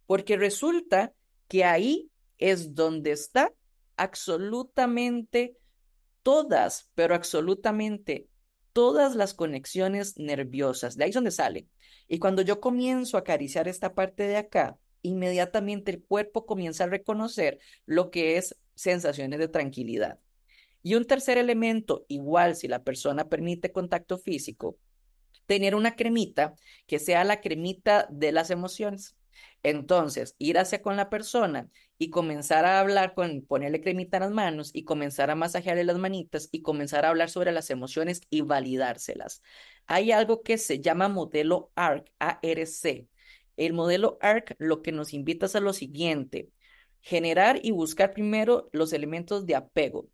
Porque resulta que ahí es donde está absolutamente todas, pero absolutamente todas las conexiones nerviosas. De ahí es donde sale. Y cuando yo comienzo a acariciar esta parte de acá, inmediatamente el cuerpo comienza a reconocer lo que es sensaciones de tranquilidad. Y un tercer elemento, igual si la persona permite contacto físico, tener una cremita que sea la cremita de las emociones. Entonces, ir hacia con la persona y comenzar a hablar con, ponerle cremita en las manos y comenzar a masajearle las manitas y comenzar a hablar sobre las emociones y validárselas. Hay algo que se llama modelo ARC, ARC. El modelo ARC lo que nos invita es a lo siguiente, generar y buscar primero los elementos de apego.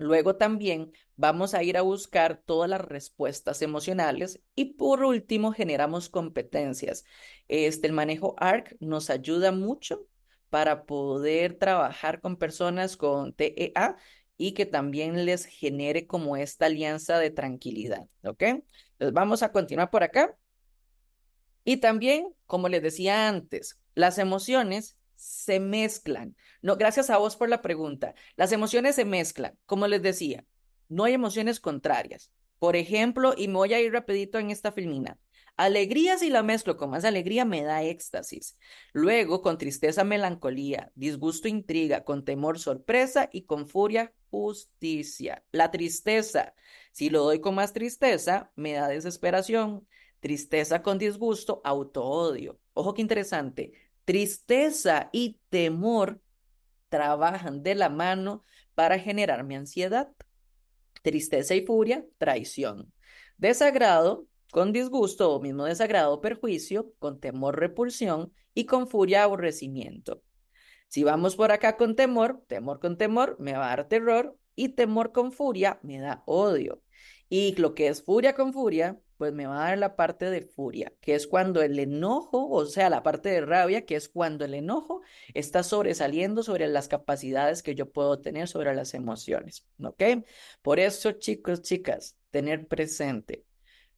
Luego también vamos a ir a buscar todas las respuestas emocionales y por último generamos competencias. Este, el manejo ARC nos ayuda mucho para poder trabajar con personas con TEA y que también les genere como esta alianza de tranquilidad, ¿ok? Entonces vamos a continuar por acá. Y también, como les decía antes, las emociones se mezclan. No, gracias a vos por la pregunta. Las emociones se mezclan, como les decía, no hay emociones contrarias. Por ejemplo, y me voy a ir rapidito en esta filmina. Alegría si la mezclo con más alegría me da éxtasis. Luego con tristeza, melancolía, disgusto, intriga, con temor, sorpresa y con furia, justicia. La tristeza, si lo doy con más tristeza, me da desesperación. Tristeza con disgusto, odio... Ojo que interesante. Tristeza y temor trabajan de la mano para generar mi ansiedad. Tristeza y furia, traición. Desagrado, con disgusto o mismo desagrado, perjuicio, con temor, repulsión y con furia, aborrecimiento. Si vamos por acá con temor, temor con temor me va a dar terror y temor con furia me da odio. Y lo que es furia con furia pues me va a dar la parte de furia, que es cuando el enojo, o sea, la parte de rabia, que es cuando el enojo está sobresaliendo sobre las capacidades que yo puedo tener sobre las emociones, ¿ok? Por eso, chicos, chicas, tener presente,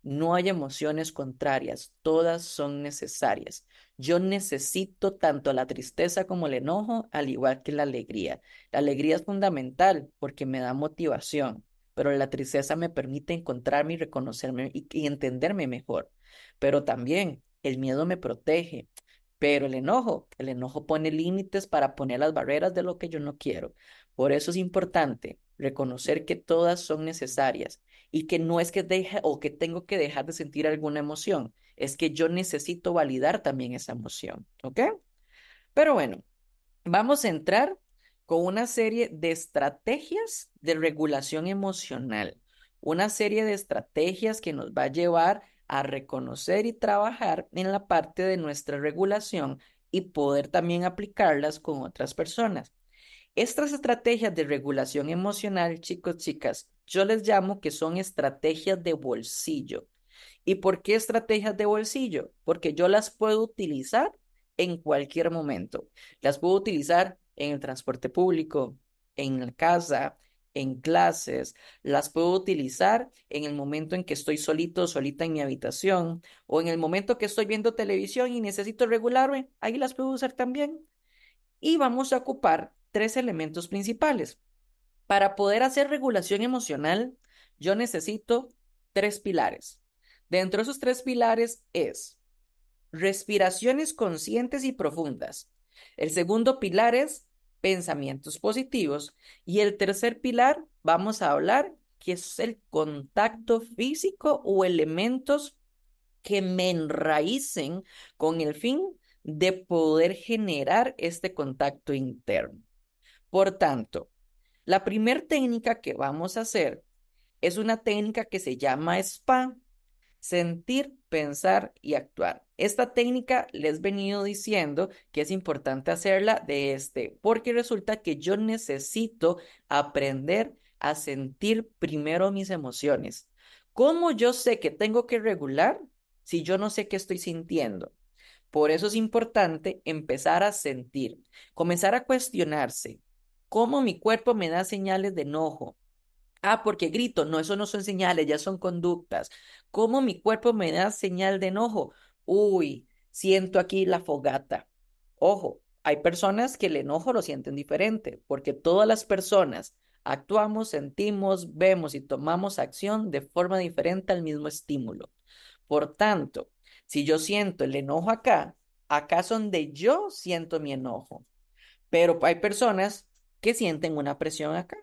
no hay emociones contrarias, todas son necesarias. Yo necesito tanto la tristeza como el enojo, al igual que la alegría. La alegría es fundamental porque me da motivación, pero la tristeza me permite encontrarme y reconocerme y, entenderme mejor. Pero también el miedo me protege, pero el enojo, el enojo pone límites para poner las barreras de lo que yo no quiero. Por eso es importante reconocer que todas son necesarias y que no es que deje o que tengo que dejar de sentir alguna emoción, es que yo necesito validar también esa emoción, ¿ok? Pero bueno, vamos a entrar con una serie de estrategias de regulación emocional, una serie de estrategias que nos va a llevar a reconocer y trabajar en la parte de nuestra regulación y poder también aplicarlas con otras personas. Estas estrategias de regulación emocional, chicos, chicas, yo les llamo que son estrategias de bolsillo. ¿Y por qué estrategias de bolsillo? Porque yo las puedo utilizar en cualquier momento. Las puedo utilizar en el transporte público, en la casa, en clases, las puedo utilizar en el momento en que estoy solito, solita en mi habitación, o en el momento que estoy viendo televisión y necesito regularme, ahí las puedo usar también. Y vamos a ocupar tres elementos principales. Para poder hacer regulación emocional, yo necesito tres pilares. Dentro de esos tres pilares es respiraciones conscientes y profundas. El segundo pilar es pensamientos positivos. Y el tercer pilar, vamos a hablar, que es el contacto físico o elementos que me enraícen con el fin de poder generar este contacto interno. Por tanto, la primera técnica que vamos a hacer es una técnica que se llama SPA, sentir, pensar y actuar. Esta técnica les he venido diciendo que es importante hacerla de este, porque resulta que yo necesito aprender a sentir primero mis emociones. ¿Cómo yo sé que tengo que regular si yo no sé qué estoy sintiendo? Por eso es importante empezar a sentir, comenzar a cuestionarse cómo mi cuerpo me da señales de enojo. Ah, porque grito, no, eso no son señales, ya son conductas. ¿Cómo mi cuerpo me da señal de enojo? uy, siento aquí la fogata. Ojo, hay personas que el enojo lo sienten diferente, porque todas las personas actuamos, sentimos, vemos y tomamos acción de forma diferente al mismo estímulo. Por tanto, si yo siento el enojo acá, acá es donde yo siento mi enojo. Pero hay personas que sienten una presión acá.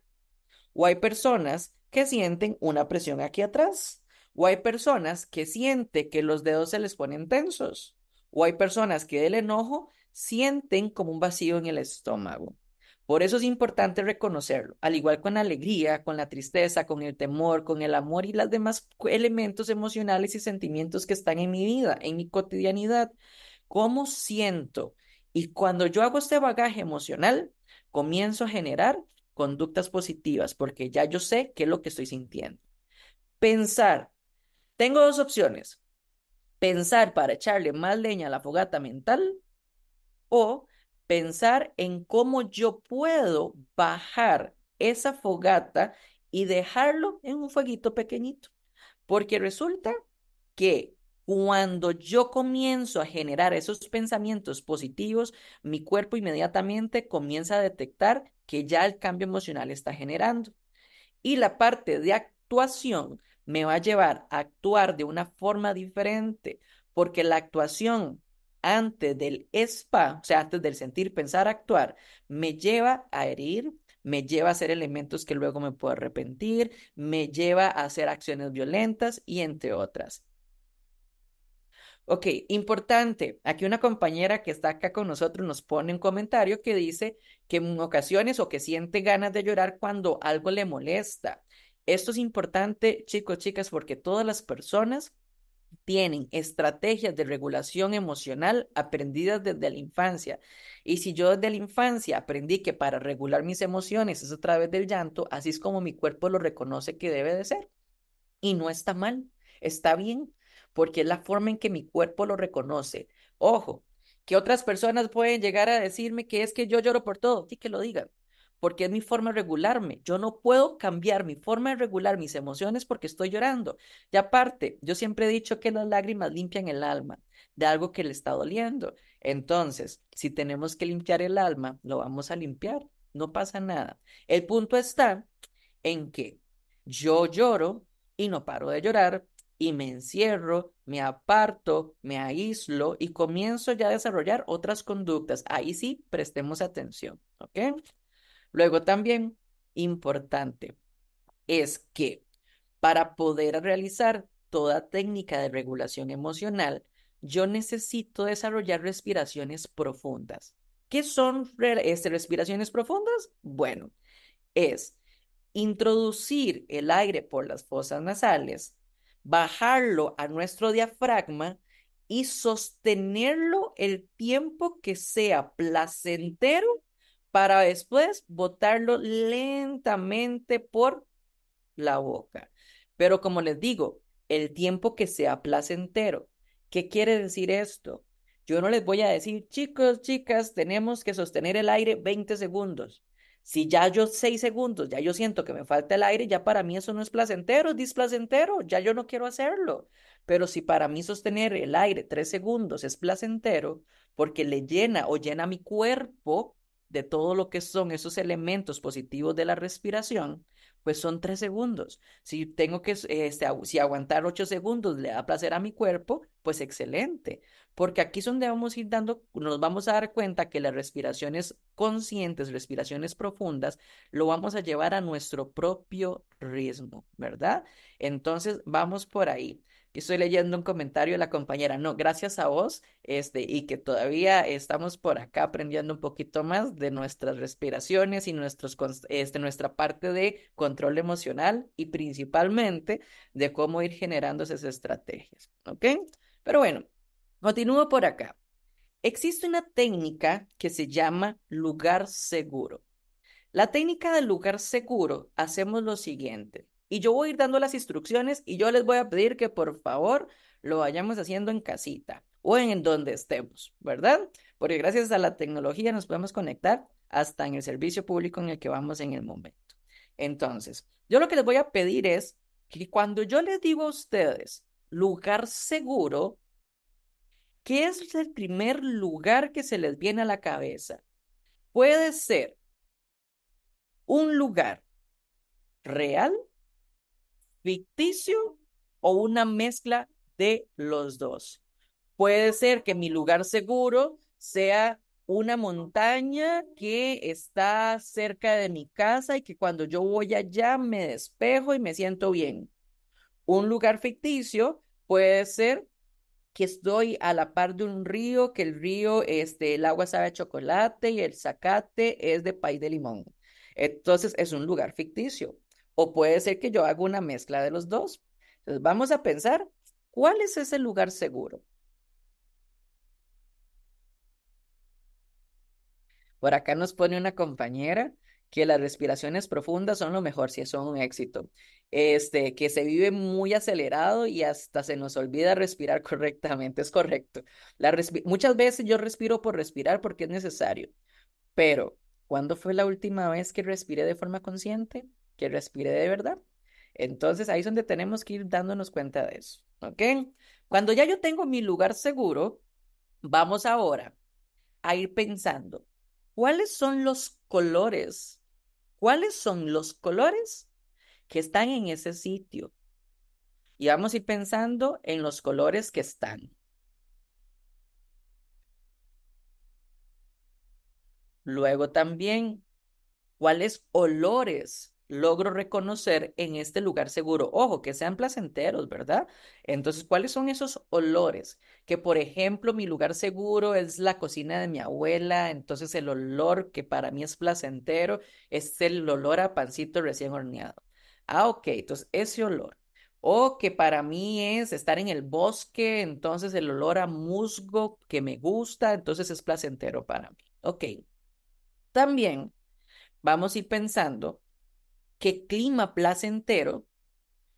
O hay personas que sienten una presión aquí atrás o hay personas que sienten que los dedos se les ponen tensos. O hay personas que del enojo sienten como un vacío en el estómago. Por eso es importante reconocerlo, al igual con la alegría, con la tristeza, con el temor, con el amor y los demás elementos emocionales y sentimientos que están en mi vida, en mi cotidianidad. ¿Cómo siento? Y cuando yo hago este bagaje emocional, comienzo a generar conductas positivas porque ya yo sé qué es lo que estoy sintiendo. Pensar tengo dos opciones. Pensar para echarle más leña a la fogata mental o pensar en cómo yo puedo bajar esa fogata y dejarlo en un fueguito pequeñito. Porque resulta que cuando yo comienzo a generar esos pensamientos positivos, mi cuerpo inmediatamente comienza a detectar que ya el cambio emocional está generando. Y la parte de actuación me va a llevar a actuar de una forma diferente, porque la actuación antes del spa, o sea, antes del sentir, pensar, actuar, me lleva a herir, me lleva a hacer elementos que luego me puedo arrepentir, me lleva a hacer acciones violentas y entre otras. Ok, importante. Aquí una compañera que está acá con nosotros nos pone un comentario que dice que en ocasiones o que siente ganas de llorar cuando algo le molesta. Esto es importante, chicos, chicas, porque todas las personas tienen estrategias de regulación emocional aprendidas desde la infancia. Y si yo desde la infancia aprendí que para regular mis emociones es a través del llanto, así es como mi cuerpo lo reconoce que debe de ser. Y no está mal, está bien, porque es la forma en que mi cuerpo lo reconoce. Ojo, que otras personas pueden llegar a decirme que es que yo lloro por todo, sí que lo digan porque es mi forma de regularme. Yo no puedo cambiar mi forma de regular mis emociones porque estoy llorando. Y aparte, yo siempre he dicho que las lágrimas limpian el alma de algo que le está doliendo. Entonces, si tenemos que limpiar el alma, lo vamos a limpiar. No pasa nada. El punto está en que yo lloro y no paro de llorar y me encierro, me aparto, me aíslo y comienzo ya a desarrollar otras conductas. Ahí sí, prestemos atención, ¿ok? Luego también, importante, es que para poder realizar toda técnica de regulación emocional, yo necesito desarrollar respiraciones profundas. ¿Qué son este, respiraciones profundas? Bueno, es introducir el aire por las fosas nasales, bajarlo a nuestro diafragma y sostenerlo el tiempo que sea placentero para después botarlo lentamente por la boca. Pero como les digo, el tiempo que sea placentero. ¿Qué quiere decir esto? Yo no les voy a decir, chicos, chicas, tenemos que sostener el aire 20 segundos. Si ya yo 6 segundos, ya yo siento que me falta el aire, ya para mí eso no es placentero, es displacentero, ya yo no quiero hacerlo. Pero si para mí sostener el aire 3 segundos es placentero, porque le llena o llena mi cuerpo, de todo lo que son esos elementos positivos de la respiración, pues son tres segundos. Si tengo que, este, si aguantar ocho segundos le da placer a mi cuerpo, pues excelente, porque aquí es donde vamos a ir dando, nos vamos a dar cuenta que las respiraciones conscientes, respiraciones profundas, lo vamos a llevar a nuestro propio ritmo, ¿verdad? Entonces, vamos por ahí que estoy leyendo un comentario de la compañera. No, gracias a vos, este, y que todavía estamos por acá aprendiendo un poquito más de nuestras respiraciones y nuestros, este, nuestra parte de control emocional y principalmente de cómo ir generando esas estrategias. ¿Ok? Pero bueno, continúo por acá. Existe una técnica que se llama lugar seguro. La técnica del lugar seguro hacemos lo siguiente. Y yo voy a ir dando las instrucciones y yo les voy a pedir que por favor lo vayamos haciendo en casita o en donde estemos, ¿verdad? Porque gracias a la tecnología nos podemos conectar hasta en el servicio público en el que vamos en el momento. Entonces, yo lo que les voy a pedir es que cuando yo les digo a ustedes lugar seguro, ¿qué es el primer lugar que se les viene a la cabeza? Puede ser un lugar real ficticio o una mezcla de los dos. Puede ser que mi lugar seguro sea una montaña que está cerca de mi casa y que cuando yo voy allá me despejo y me siento bien. Un lugar ficticio puede ser que estoy a la par de un río, que el río, este, el agua sabe a chocolate y el zacate es de pay de limón. Entonces es un lugar ficticio. O puede ser que yo haga una mezcla de los dos. Entonces vamos a pensar cuál es ese lugar seguro. Por acá nos pone una compañera que las respiraciones profundas son lo mejor si son un éxito. Este, que se vive muy acelerado y hasta se nos olvida respirar [LAUGHS] correctamente, es correcto. muchas veces yo respiro por respirar porque es necesario, pero ¿cuándo fue la última vez que respiré de forma consciente? que respire de verdad. Entonces ahí es donde tenemos que ir dándonos cuenta de eso, ¿ok? Cuando ya yo tengo mi lugar seguro, vamos ahora a ir pensando, ¿cuáles son los colores? ¿Cuáles son los colores que están en ese sitio? Y vamos a ir pensando en los colores que están. Luego también, ¿cuáles olores logro reconocer en este lugar seguro. Ojo, que sean placenteros, ¿verdad? Entonces, ¿cuáles son esos olores? Que, por ejemplo, mi lugar seguro es la cocina de mi abuela, entonces el olor que para mí es placentero es el olor a pancito recién horneado. Ah, ok, entonces ese olor. O que para mí es estar en el bosque, entonces el olor a musgo que me gusta, entonces es placentero para mí. Ok. También vamos a ir pensando qué clima placentero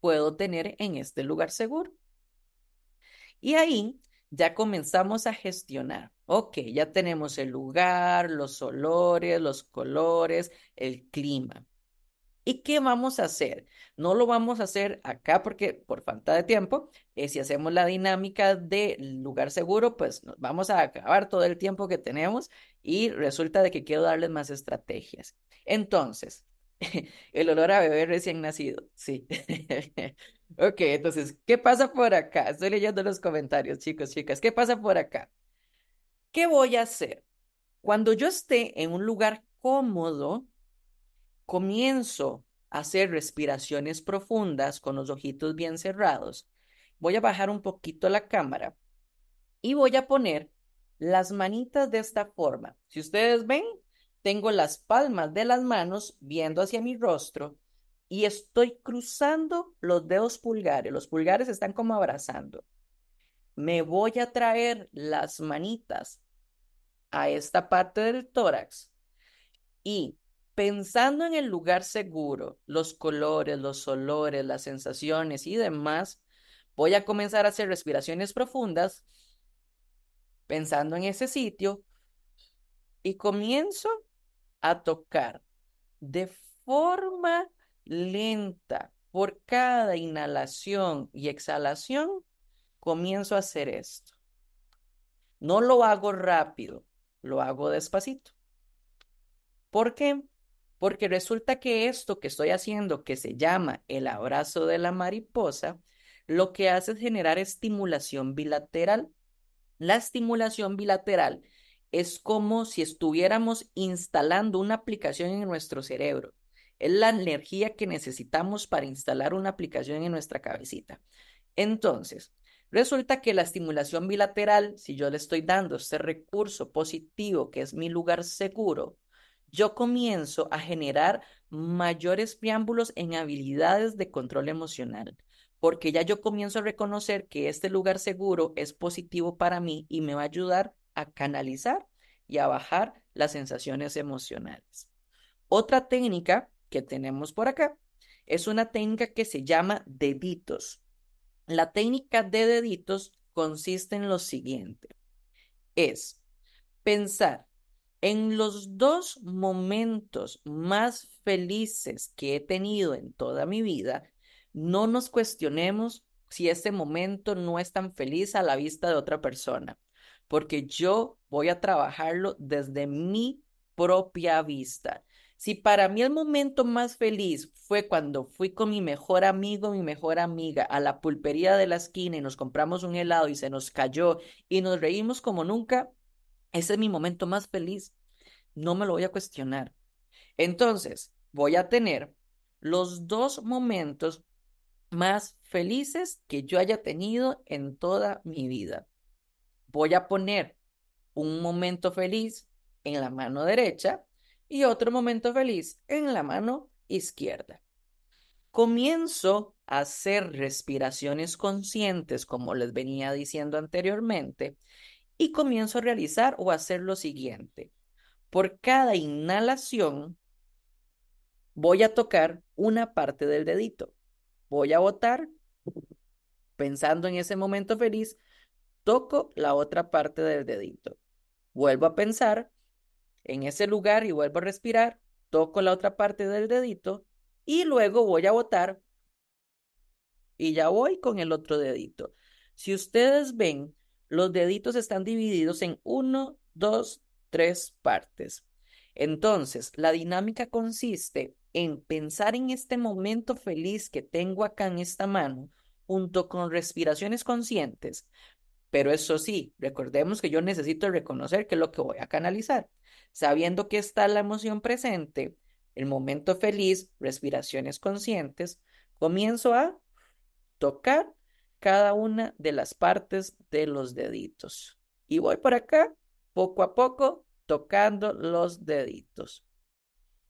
puedo tener en este lugar seguro. Y ahí ya comenzamos a gestionar. Ok, ya tenemos el lugar, los olores, los colores, el clima. ¿Y qué vamos a hacer? No lo vamos a hacer acá porque por falta de tiempo, eh, si hacemos la dinámica del lugar seguro, pues nos vamos a acabar todo el tiempo que tenemos y resulta de que quiero darles más estrategias. Entonces, [LAUGHS] El olor a bebé recién nacido, sí. [LAUGHS] ok, entonces, ¿qué pasa por acá? Estoy leyendo los comentarios, chicos, chicas. ¿Qué pasa por acá? ¿Qué voy a hacer? Cuando yo esté en un lugar cómodo, comienzo a hacer respiraciones profundas con los ojitos bien cerrados. Voy a bajar un poquito la cámara y voy a poner las manitas de esta forma. Si ustedes ven, tengo las palmas de las manos viendo hacia mi rostro y estoy cruzando los dedos pulgares. Los pulgares están como abrazando. Me voy a traer las manitas a esta parte del tórax y pensando en el lugar seguro, los colores, los olores, las sensaciones y demás, voy a comenzar a hacer respiraciones profundas pensando en ese sitio y comienzo a tocar de forma lenta por cada inhalación y exhalación, comienzo a hacer esto. No lo hago rápido, lo hago despacito. ¿Por qué? Porque resulta que esto que estoy haciendo, que se llama el abrazo de la mariposa, lo que hace es generar estimulación bilateral. La estimulación bilateral es como si estuviéramos instalando una aplicación en nuestro cerebro. Es la energía que necesitamos para instalar una aplicación en nuestra cabecita. Entonces, resulta que la estimulación bilateral, si yo le estoy dando este recurso positivo que es mi lugar seguro, yo comienzo a generar mayores preámbulos en habilidades de control emocional, porque ya yo comienzo a reconocer que este lugar seguro es positivo para mí y me va a ayudar a canalizar y a bajar las sensaciones emocionales. Otra técnica que tenemos por acá es una técnica que se llama deditos. La técnica de deditos consiste en lo siguiente. Es pensar en los dos momentos más felices que he tenido en toda mi vida, no nos cuestionemos si ese momento no es tan feliz a la vista de otra persona porque yo voy a trabajarlo desde mi propia vista. Si para mí el momento más feliz fue cuando fui con mi mejor amigo, mi mejor amiga a la pulpería de la esquina y nos compramos un helado y se nos cayó y nos reímos como nunca, ese es mi momento más feliz. No me lo voy a cuestionar. Entonces, voy a tener los dos momentos más felices que yo haya tenido en toda mi vida voy a poner un momento feliz en la mano derecha y otro momento feliz en la mano izquierda. Comienzo a hacer respiraciones conscientes, como les venía diciendo anteriormente, y comienzo a realizar o hacer lo siguiente. Por cada inhalación, voy a tocar una parte del dedito. Voy a botar, pensando en ese momento feliz, toco la otra parte del dedito. Vuelvo a pensar en ese lugar y vuelvo a respirar, toco la otra parte del dedito y luego voy a botar y ya voy con el otro dedito. Si ustedes ven, los deditos están divididos en uno, dos, tres partes. Entonces, la dinámica consiste en pensar en este momento feliz que tengo acá en esta mano, junto con respiraciones conscientes, pero eso sí, recordemos que yo necesito reconocer que es lo que voy a canalizar. Sabiendo que está la emoción presente, el momento feliz, respiraciones conscientes, comienzo a tocar cada una de las partes de los deditos. Y voy por acá, poco a poco, tocando los deditos.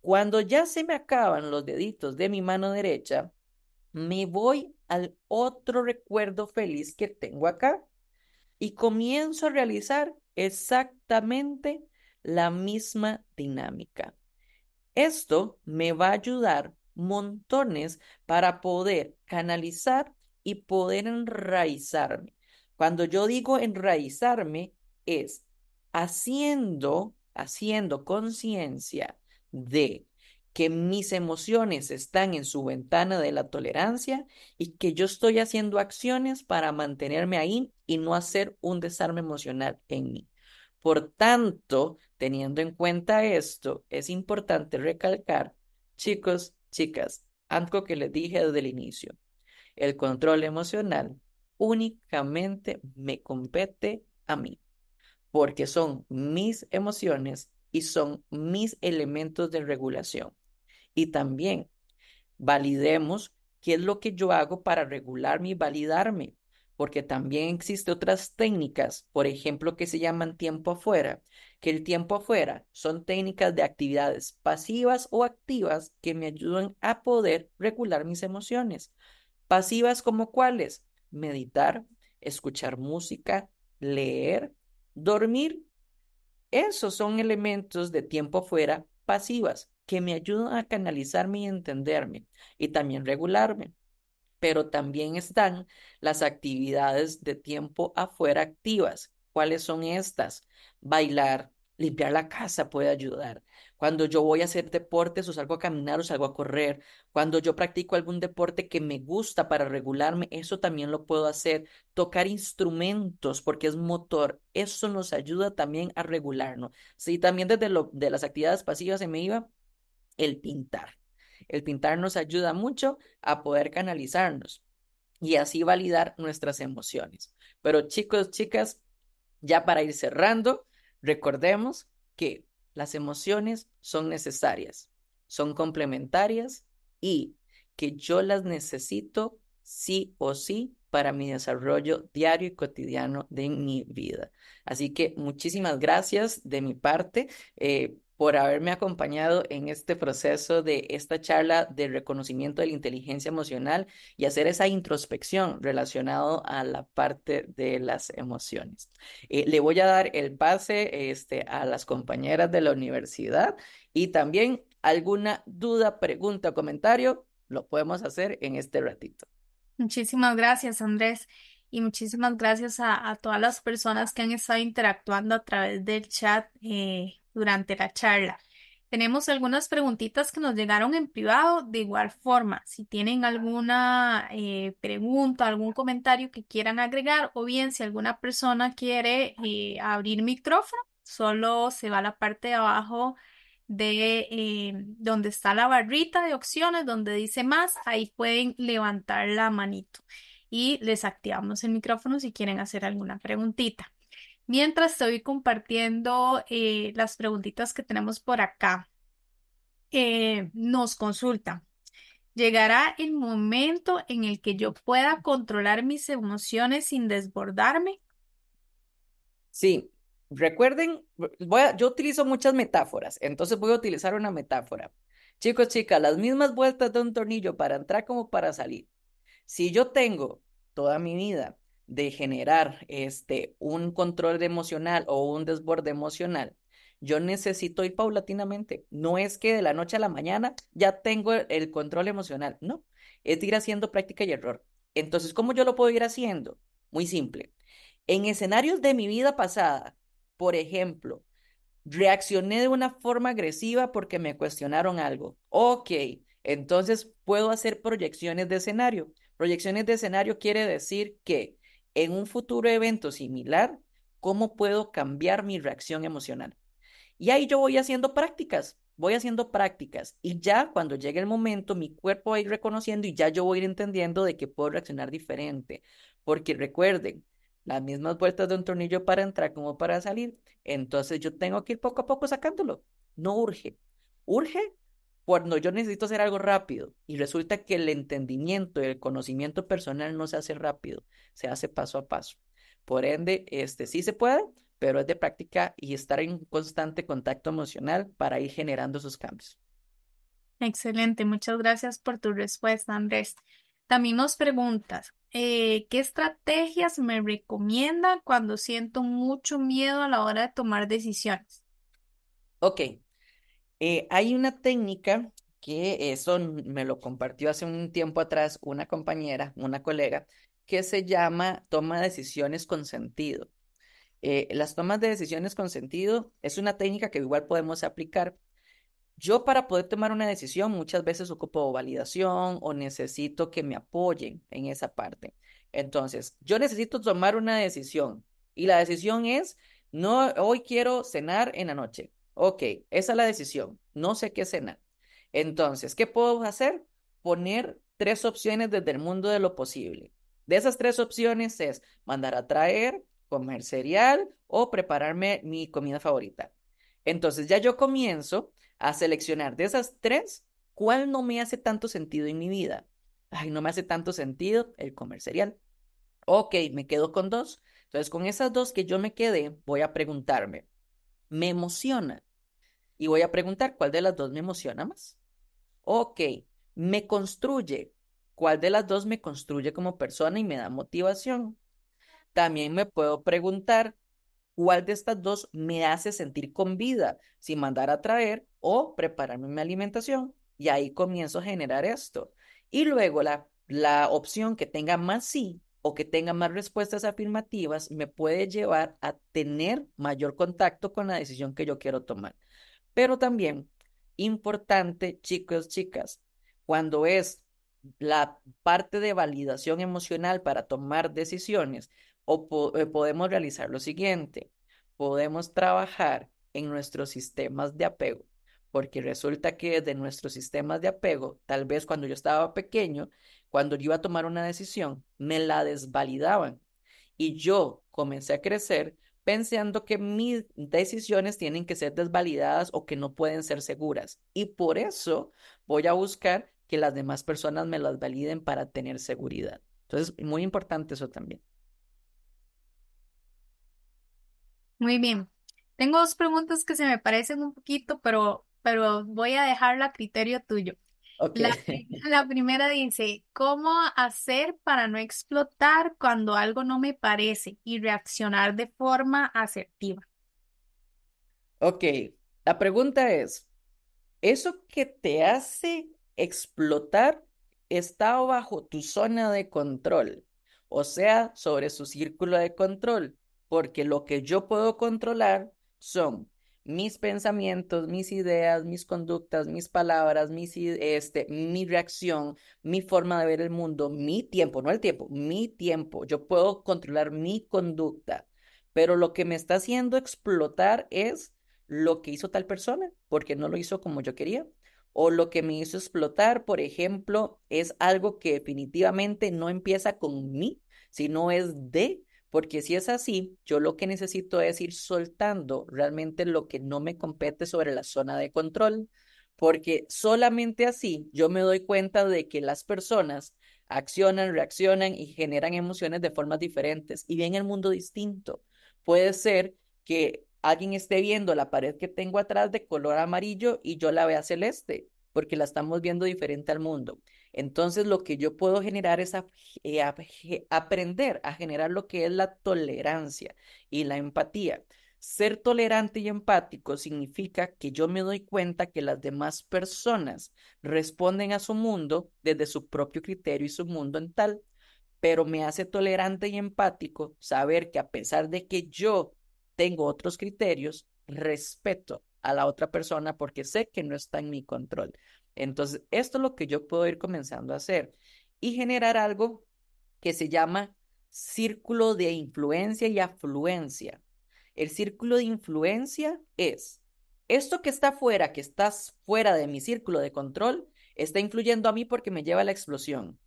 Cuando ya se me acaban los deditos de mi mano derecha, me voy al otro recuerdo feliz que tengo acá, y comienzo a realizar exactamente la misma dinámica. Esto me va a ayudar montones para poder canalizar y poder enraizarme. Cuando yo digo enraizarme es haciendo, haciendo conciencia de que mis emociones están en su ventana de la tolerancia y que yo estoy haciendo acciones para mantenerme ahí y no hacer un desarme emocional en mí. Por tanto, teniendo en cuenta esto, es importante recalcar, chicos, chicas, algo que les dije desde el inicio, el control emocional únicamente me compete a mí, porque son mis emociones y son mis elementos de regulación. Y también validemos qué es lo que yo hago para regularme y validarme, porque también existen otras técnicas, por ejemplo, que se llaman tiempo afuera, que el tiempo afuera son técnicas de actividades pasivas o activas que me ayudan a poder regular mis emociones. Pasivas como cuáles? Meditar, escuchar música, leer, dormir. Esos son elementos de tiempo afuera pasivas que me ayudan a canalizarme y entenderme y también regularme. Pero también están las actividades de tiempo afuera activas. ¿Cuáles son estas? Bailar, limpiar la casa puede ayudar. Cuando yo voy a hacer deportes o salgo a caminar o salgo a correr, cuando yo practico algún deporte que me gusta para regularme, eso también lo puedo hacer. Tocar instrumentos porque es motor, eso nos ayuda también a regularnos. Sí, también desde lo, de las actividades pasivas se me iba el pintar. El pintar nos ayuda mucho a poder canalizarnos y así validar nuestras emociones. Pero chicos, chicas, ya para ir cerrando, recordemos que las emociones son necesarias, son complementarias y que yo las necesito sí o sí para mi desarrollo diario y cotidiano de mi vida. Así que muchísimas gracias de mi parte eh, por haberme acompañado en este proceso de esta charla de reconocimiento de la inteligencia emocional y hacer esa introspección relacionado a la parte de las emociones. Eh, le voy a dar el pase este, a las compañeras de la universidad y también alguna duda, pregunta o comentario, lo podemos hacer en este ratito. Muchísimas gracias, Andrés. Y muchísimas gracias a, todas las personas que han estado interactuando a través del chat. Eh durante la charla. Tenemos algunas preguntitas que nos llegaron en privado. De igual forma, si tienen alguna eh, pregunta, algún comentario que quieran agregar o bien si alguna persona quiere eh, abrir micrófono, solo se va a la parte de abajo de eh, donde está la barrita de opciones, donde dice más, ahí pueden levantar la manito y les activamos el micrófono si quieren hacer alguna preguntita mientras estoy compartiendo eh, las preguntitas que tenemos por acá. Eh, nos consulta. Llegará el momento en el que yo pueda controlar mis emociones sin desbordarme. Sí, recuerden, voy yo utilizo muchas metáforas, entonces voy a utilizar una metáfora. Chicos, chicas, las mismas vueltas de un tornillo para entrar como para salir. Si yo tengo toda mi vida de generar este, un control emocional o un desborde emocional, yo necesito ir paulatinamente. No es que de la noche a la mañana ya tengo el control emocional, no, es ir haciendo práctica y error. Entonces, ¿cómo yo lo puedo ir haciendo? Muy simple. En escenarios de mi vida pasada, por ejemplo, reaccioné de una forma agresiva porque me cuestionaron algo. Ok, entonces puedo hacer proyecciones de escenario. Proyecciones de escenario quiere decir que en un futuro evento similar, cómo puedo cambiar mi reacción emocional. Y ahí yo voy haciendo prácticas, voy haciendo prácticas y ya cuando llegue el momento mi cuerpo va a ir reconociendo y ya yo voy a ir entendiendo de que puedo reaccionar diferente. Porque recuerden, las mismas vueltas de un tornillo para entrar como para salir. Entonces yo tengo que ir poco a poco sacándolo. No urge. Urge cuando yo necesito hacer algo rápido y resulta que el entendimiento y el conocimiento personal no se hace rápido, se hace paso a paso. Por ende, este sí se puede, pero es de práctica y estar en constante contacto emocional para ir generando esos cambios. Excelente, muchas gracias por tu respuesta, Andrés. También nos preguntas, eh, ¿qué estrategias me recomienda cuando siento mucho miedo a la hora de tomar decisiones? Ok, eh, hay una técnica que eso me lo compartió hace un tiempo atrás una compañera, una colega, que se llama toma de decisiones con sentido. Eh, las tomas de decisiones con sentido es una técnica que igual podemos aplicar. Yo para poder tomar una decisión muchas veces ocupo validación o necesito que me apoyen en esa parte. Entonces, yo necesito tomar una decisión y la decisión es, no, hoy quiero cenar en la noche. Ok, esa es la decisión. No sé qué cena. Entonces, ¿qué puedo hacer? Poner tres opciones desde el mundo de lo posible. De esas tres opciones es mandar a traer, comer cereal o prepararme mi comida favorita. Entonces ya yo comienzo a seleccionar de esas tres cuál no me hace tanto sentido en mi vida. Ay, no me hace tanto sentido el comer cereal. Ok, me quedo con dos. Entonces con esas dos que yo me quedé, voy a preguntarme, ¿me emociona? y voy a preguntar cuál de las dos me emociona más. Ok, me construye. ¿Cuál de las dos me construye como persona y me da motivación? También me puedo preguntar cuál de estas dos me hace sentir con vida, si mandar a traer o prepararme mi alimentación. Y ahí comienzo a generar esto. Y luego la, la opción que tenga más sí o que tenga más respuestas afirmativas me puede llevar a tener mayor contacto con la decisión que yo quiero tomar. Pero también, importante, chicos, chicas, cuando es la parte de validación emocional para tomar decisiones, o eh, podemos realizar lo siguiente, podemos trabajar en nuestros sistemas de apego, porque resulta que de nuestros sistemas de apego, tal vez cuando yo estaba pequeño, cuando yo iba a tomar una decisión, me la desvalidaban y yo comencé a crecer pensando que mis decisiones tienen que ser desvalidadas o que no pueden ser seguras. Y por eso voy a buscar que las demás personas me las validen para tener seguridad. Entonces, muy importante eso también. Muy bien. Tengo dos preguntas que se me parecen un poquito, pero, pero voy a dejarla a criterio tuyo. La, [LAUGHS] la, primera dice, ¿cómo hacer para no explotar cuando algo no me parece y reaccionar de forma asertiva? Ok, la pregunta es, ¿eso que te hace explotar está bajo tu zona de control? O sea, sobre su círculo de control, porque lo que yo puedo controlar son mis pensamientos, mis ideas, mis conductas, mis palabras, mis, este, mi reacción, mi forma de ver el mundo, mi tiempo, no el tiempo, mi tiempo. Yo puedo controlar mi conducta, pero lo que me está haciendo explotar es lo que hizo tal persona, porque no lo hizo como yo quería. O lo que me hizo explotar, por ejemplo, es algo que definitivamente no empieza con mí, sino es de, porque si es así, yo lo que necesito es ir soltando realmente lo que no me compete sobre la zona de control, porque solamente así yo me doy cuenta de que las personas accionan, reaccionan y generan emociones de formas diferentes y ven el mundo distinto. Puede ser que alguien esté viendo la pared que tengo atrás de color amarillo y yo la vea celeste, porque la estamos viendo diferente al mundo. Entonces, lo que yo puedo generar es eh, aprender a generar lo que es la tolerancia y la empatía. Ser tolerante y empático significa que yo me doy cuenta que las demás personas responden a su mundo desde su propio criterio y su mundo en tal, pero me hace tolerante y empático saber que a pesar de que yo tengo otros criterios, respeto a la otra persona porque sé que no está en mi control. Entonces, esto es lo que yo puedo ir comenzando a hacer y generar algo que se llama círculo de influencia y afluencia. El círculo de influencia es esto que está fuera, que estás fuera de mi círculo de control, está influyendo a mí porque me lleva a la explosión.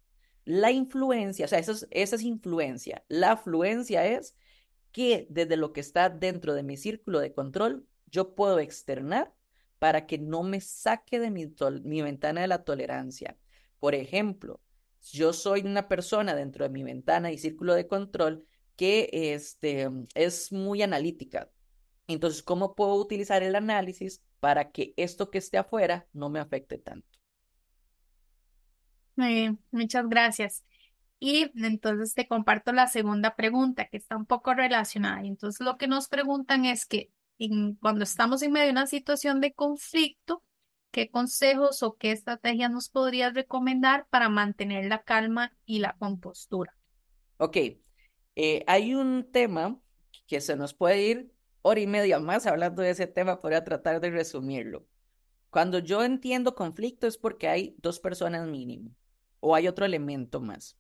La influencia, o sea, esa es influencia. La afluencia es que desde lo que está dentro de mi círculo de control, yo puedo externar para que no me saque de mi, ventana de la tolerancia. Por ejemplo, yo soy una persona dentro de mi ventana y círculo de control que este, es muy analítica. Entonces, ¿cómo puedo utilizar el análisis para que esto que esté afuera no me afecte tanto? Muy bien, muchas gracias. Y entonces te comparto la segunda pregunta que está un poco relacionada. entonces lo que nos preguntan es que cuando estamos en medio de una situación de conflicto, ¿qué consejos o qué estrategias nos podrías recomendar para mantener la calma y la compostura? Ok, eh, hay un tema que se nos puede ir hora y media más hablando de ese tema, podría tratar de resumirlo. Cuando yo entiendo conflicto es porque hay dos personas mínimo o hay otro elemento más.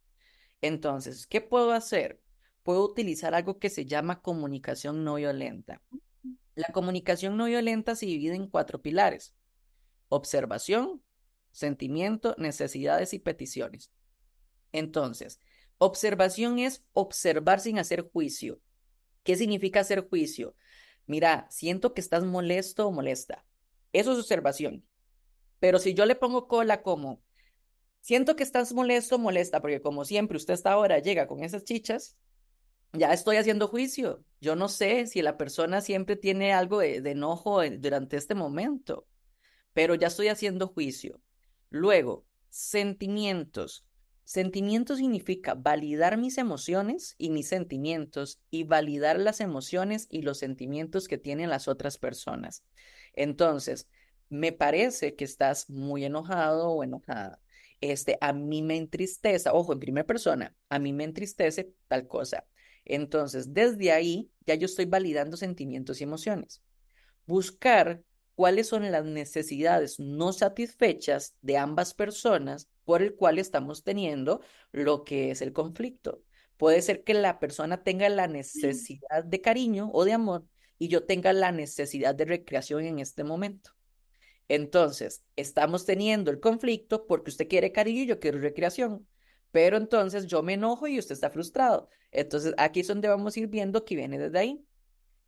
Entonces, ¿qué puedo hacer? Puedo utilizar algo que se llama comunicación no violenta. La comunicación no violenta se divide en cuatro pilares. Observación, sentimiento, necesidades y peticiones. Entonces, observación es observar sin hacer juicio. ¿Qué significa hacer juicio? Mira, siento que estás molesto o molesta. Eso es observación. Pero si yo le pongo cola como, siento que estás molesto o molesta, porque como siempre usted hasta ahora llega con esas chichas, ya estoy haciendo juicio. Yo no sé si la persona siempre tiene algo de, enojo durante este momento, pero ya estoy haciendo juicio. Luego, sentimientos. Sentimiento significa validar mis emociones y mis sentimientos y validar las emociones y los sentimientos que tienen las otras personas. Entonces, me parece que estás muy enojado o enojada. Este, a mí me entristece, ojo, en primera persona, a mí me entristece tal cosa. Entonces, desde ahí ya yo estoy validando sentimientos y emociones. Buscar cuáles son las necesidades no satisfechas de ambas personas por el cual estamos teniendo lo que es el conflicto. Puede ser que la persona tenga la necesidad de cariño o de amor y yo tenga la necesidad de recreación en este momento. Entonces, estamos teniendo el conflicto porque usted quiere cariño y yo quiero recreación. Pero entonces yo me enojo y usted está frustrado. Entonces aquí es donde vamos a ir viendo que viene desde ahí.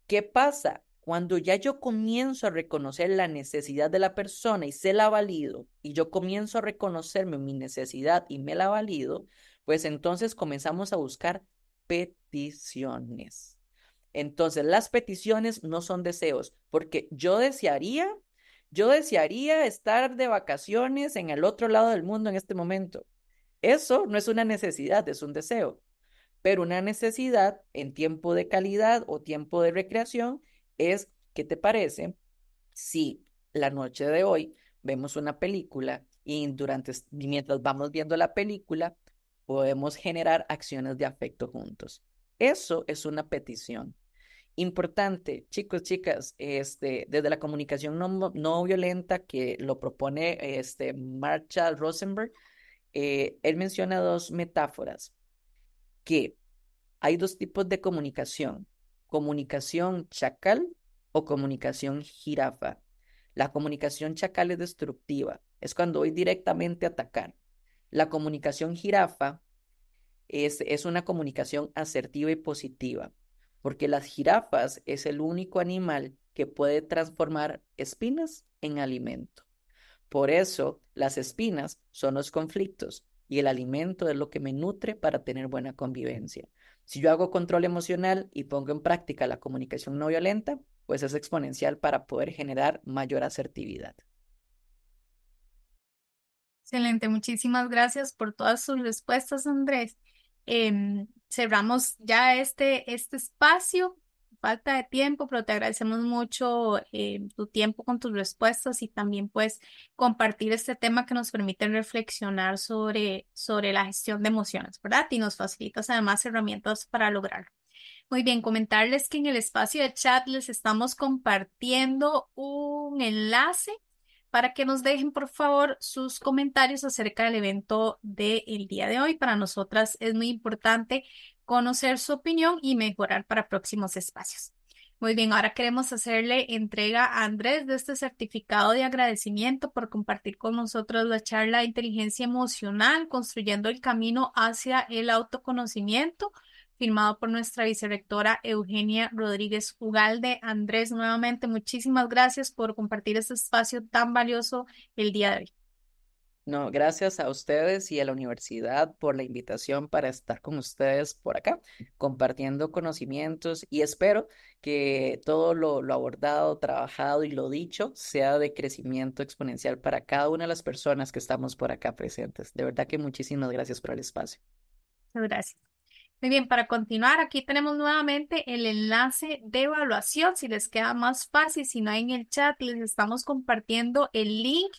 ¿Qué pasa? Cuando ya yo comienzo a reconocer la necesidad de la persona y se la valido, y yo comienzo a reconocerme mi necesidad y me la valido, pues entonces comenzamos a buscar peticiones. Entonces, las peticiones no son deseos, porque yo desearía, yo desearía estar de vacaciones en el otro lado del mundo en este momento. Eso no es una necesidad, es un deseo. Pero una necesidad en tiempo de calidad o tiempo de recreación es, ¿qué te parece si la noche de hoy vemos una película y durante, mientras vamos viendo la película podemos generar acciones de afecto juntos? Eso es una petición. Importante, chicos, chicas, este, desde la comunicación no, violenta que lo propone este, Marshall Rosenberg, eh, él menciona dos metáforas, que hay dos tipos de comunicación, comunicación chacal o comunicación jirafa. La comunicación chacal es destructiva, es cuando voy directamente a atacar. La comunicación jirafa es, es una comunicación asertiva y positiva, porque las jirafas es el único animal que puede transformar espinas en alimento. Por eso las espinas son los conflictos y el alimento es lo que me nutre para tener buena convivencia. Si yo hago control emocional y pongo en práctica la comunicación no violenta, pues es exponencial para poder generar mayor asertividad. Excelente, muchísimas gracias por todas sus respuestas, Andrés. Em, cerramos ya este, este espacio falta de tiempo, pero te agradecemos mucho eh, tu tiempo con tus respuestas y también pues compartir este tema que nos permite reflexionar sobre, sobre la gestión de emociones, ¿verdad? Y nos facilitas además herramientas para lograrlo. Muy bien, comentarles que en el espacio de chat les estamos compartiendo un enlace para que nos dejen, por favor, sus comentarios acerca del evento del día de hoy. Para nosotras es muy importante conocer su opinión y mejorar para próximos espacios. Muy bien, ahora queremos hacerle entrega a Andrés de este certificado de agradecimiento por compartir con nosotros la charla de inteligencia emocional, construyendo el camino hacia el autoconocimiento, firmado por nuestra vicerectora Eugenia Rodríguez Ugalde. Andrés, nuevamente, muchísimas gracias por compartir este espacio tan valioso el día de hoy. No, gracias a ustedes y a la universidad por la invitación para estar con ustedes por acá, compartiendo conocimientos y espero que todo lo, lo, abordado, trabajado y lo dicho sea de crecimiento exponencial para cada una de las personas que estamos por acá presentes. De verdad que muchísimas gracias por el espacio. Muchas gracias. Muy bien, para continuar, aquí tenemos nuevamente el enlace de evaluación. Si les queda más fácil, si no hay en el chat, les estamos compartiendo el link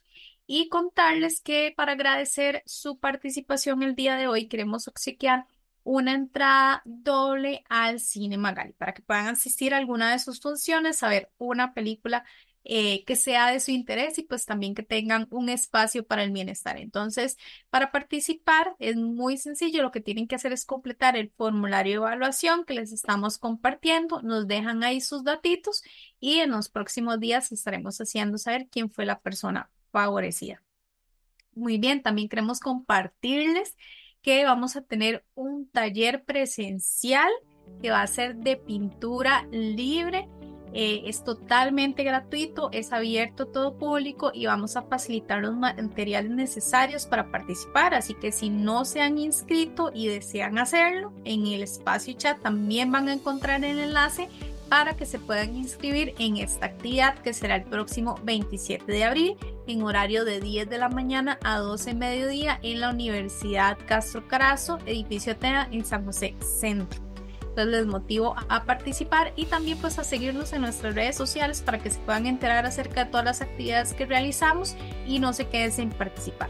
y contarles que para agradecer su participación el día de hoy queremos obsequiar una entrada doble al Cine Magali para que puedan asistir a alguna de sus funciones, a ver una película eh, que sea de su interés y pues también que tengan un espacio para el bienestar. Entonces, para participar es muy sencillo, lo que tienen que hacer es completar el formulario de evaluación que les estamos compartiendo, nos dejan ahí sus datitos y en los próximos días estaremos haciendo saber quién fue la persona muy bien, también queremos compartirles que vamos a tener un taller presencial que va a ser de pintura libre. Eh, es totalmente gratuito, es abierto a todo público y vamos a facilitar los materiales necesarios para participar. Así que si no se han inscrito y desean hacerlo, en el espacio chat también van a encontrar el enlace para que se puedan inscribir en esta actividad que será el próximo 27 de abril en horario de 10 de la mañana a 12 de mediodía en la Universidad Castro Carazo, edificio Atena en San José Centro. Entonces les motivo a participar y también pues a seguirnos en nuestras redes sociales para que se puedan enterar acerca de todas las actividades que realizamos y no se queden sin participar.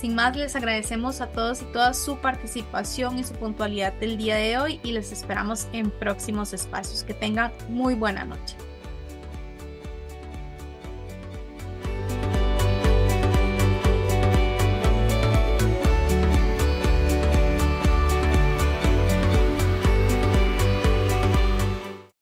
Sin más, les agradecemos a todos y todas su participación y su puntualidad del día de hoy y les esperamos en próximos espacios. Que tengan muy buena noche.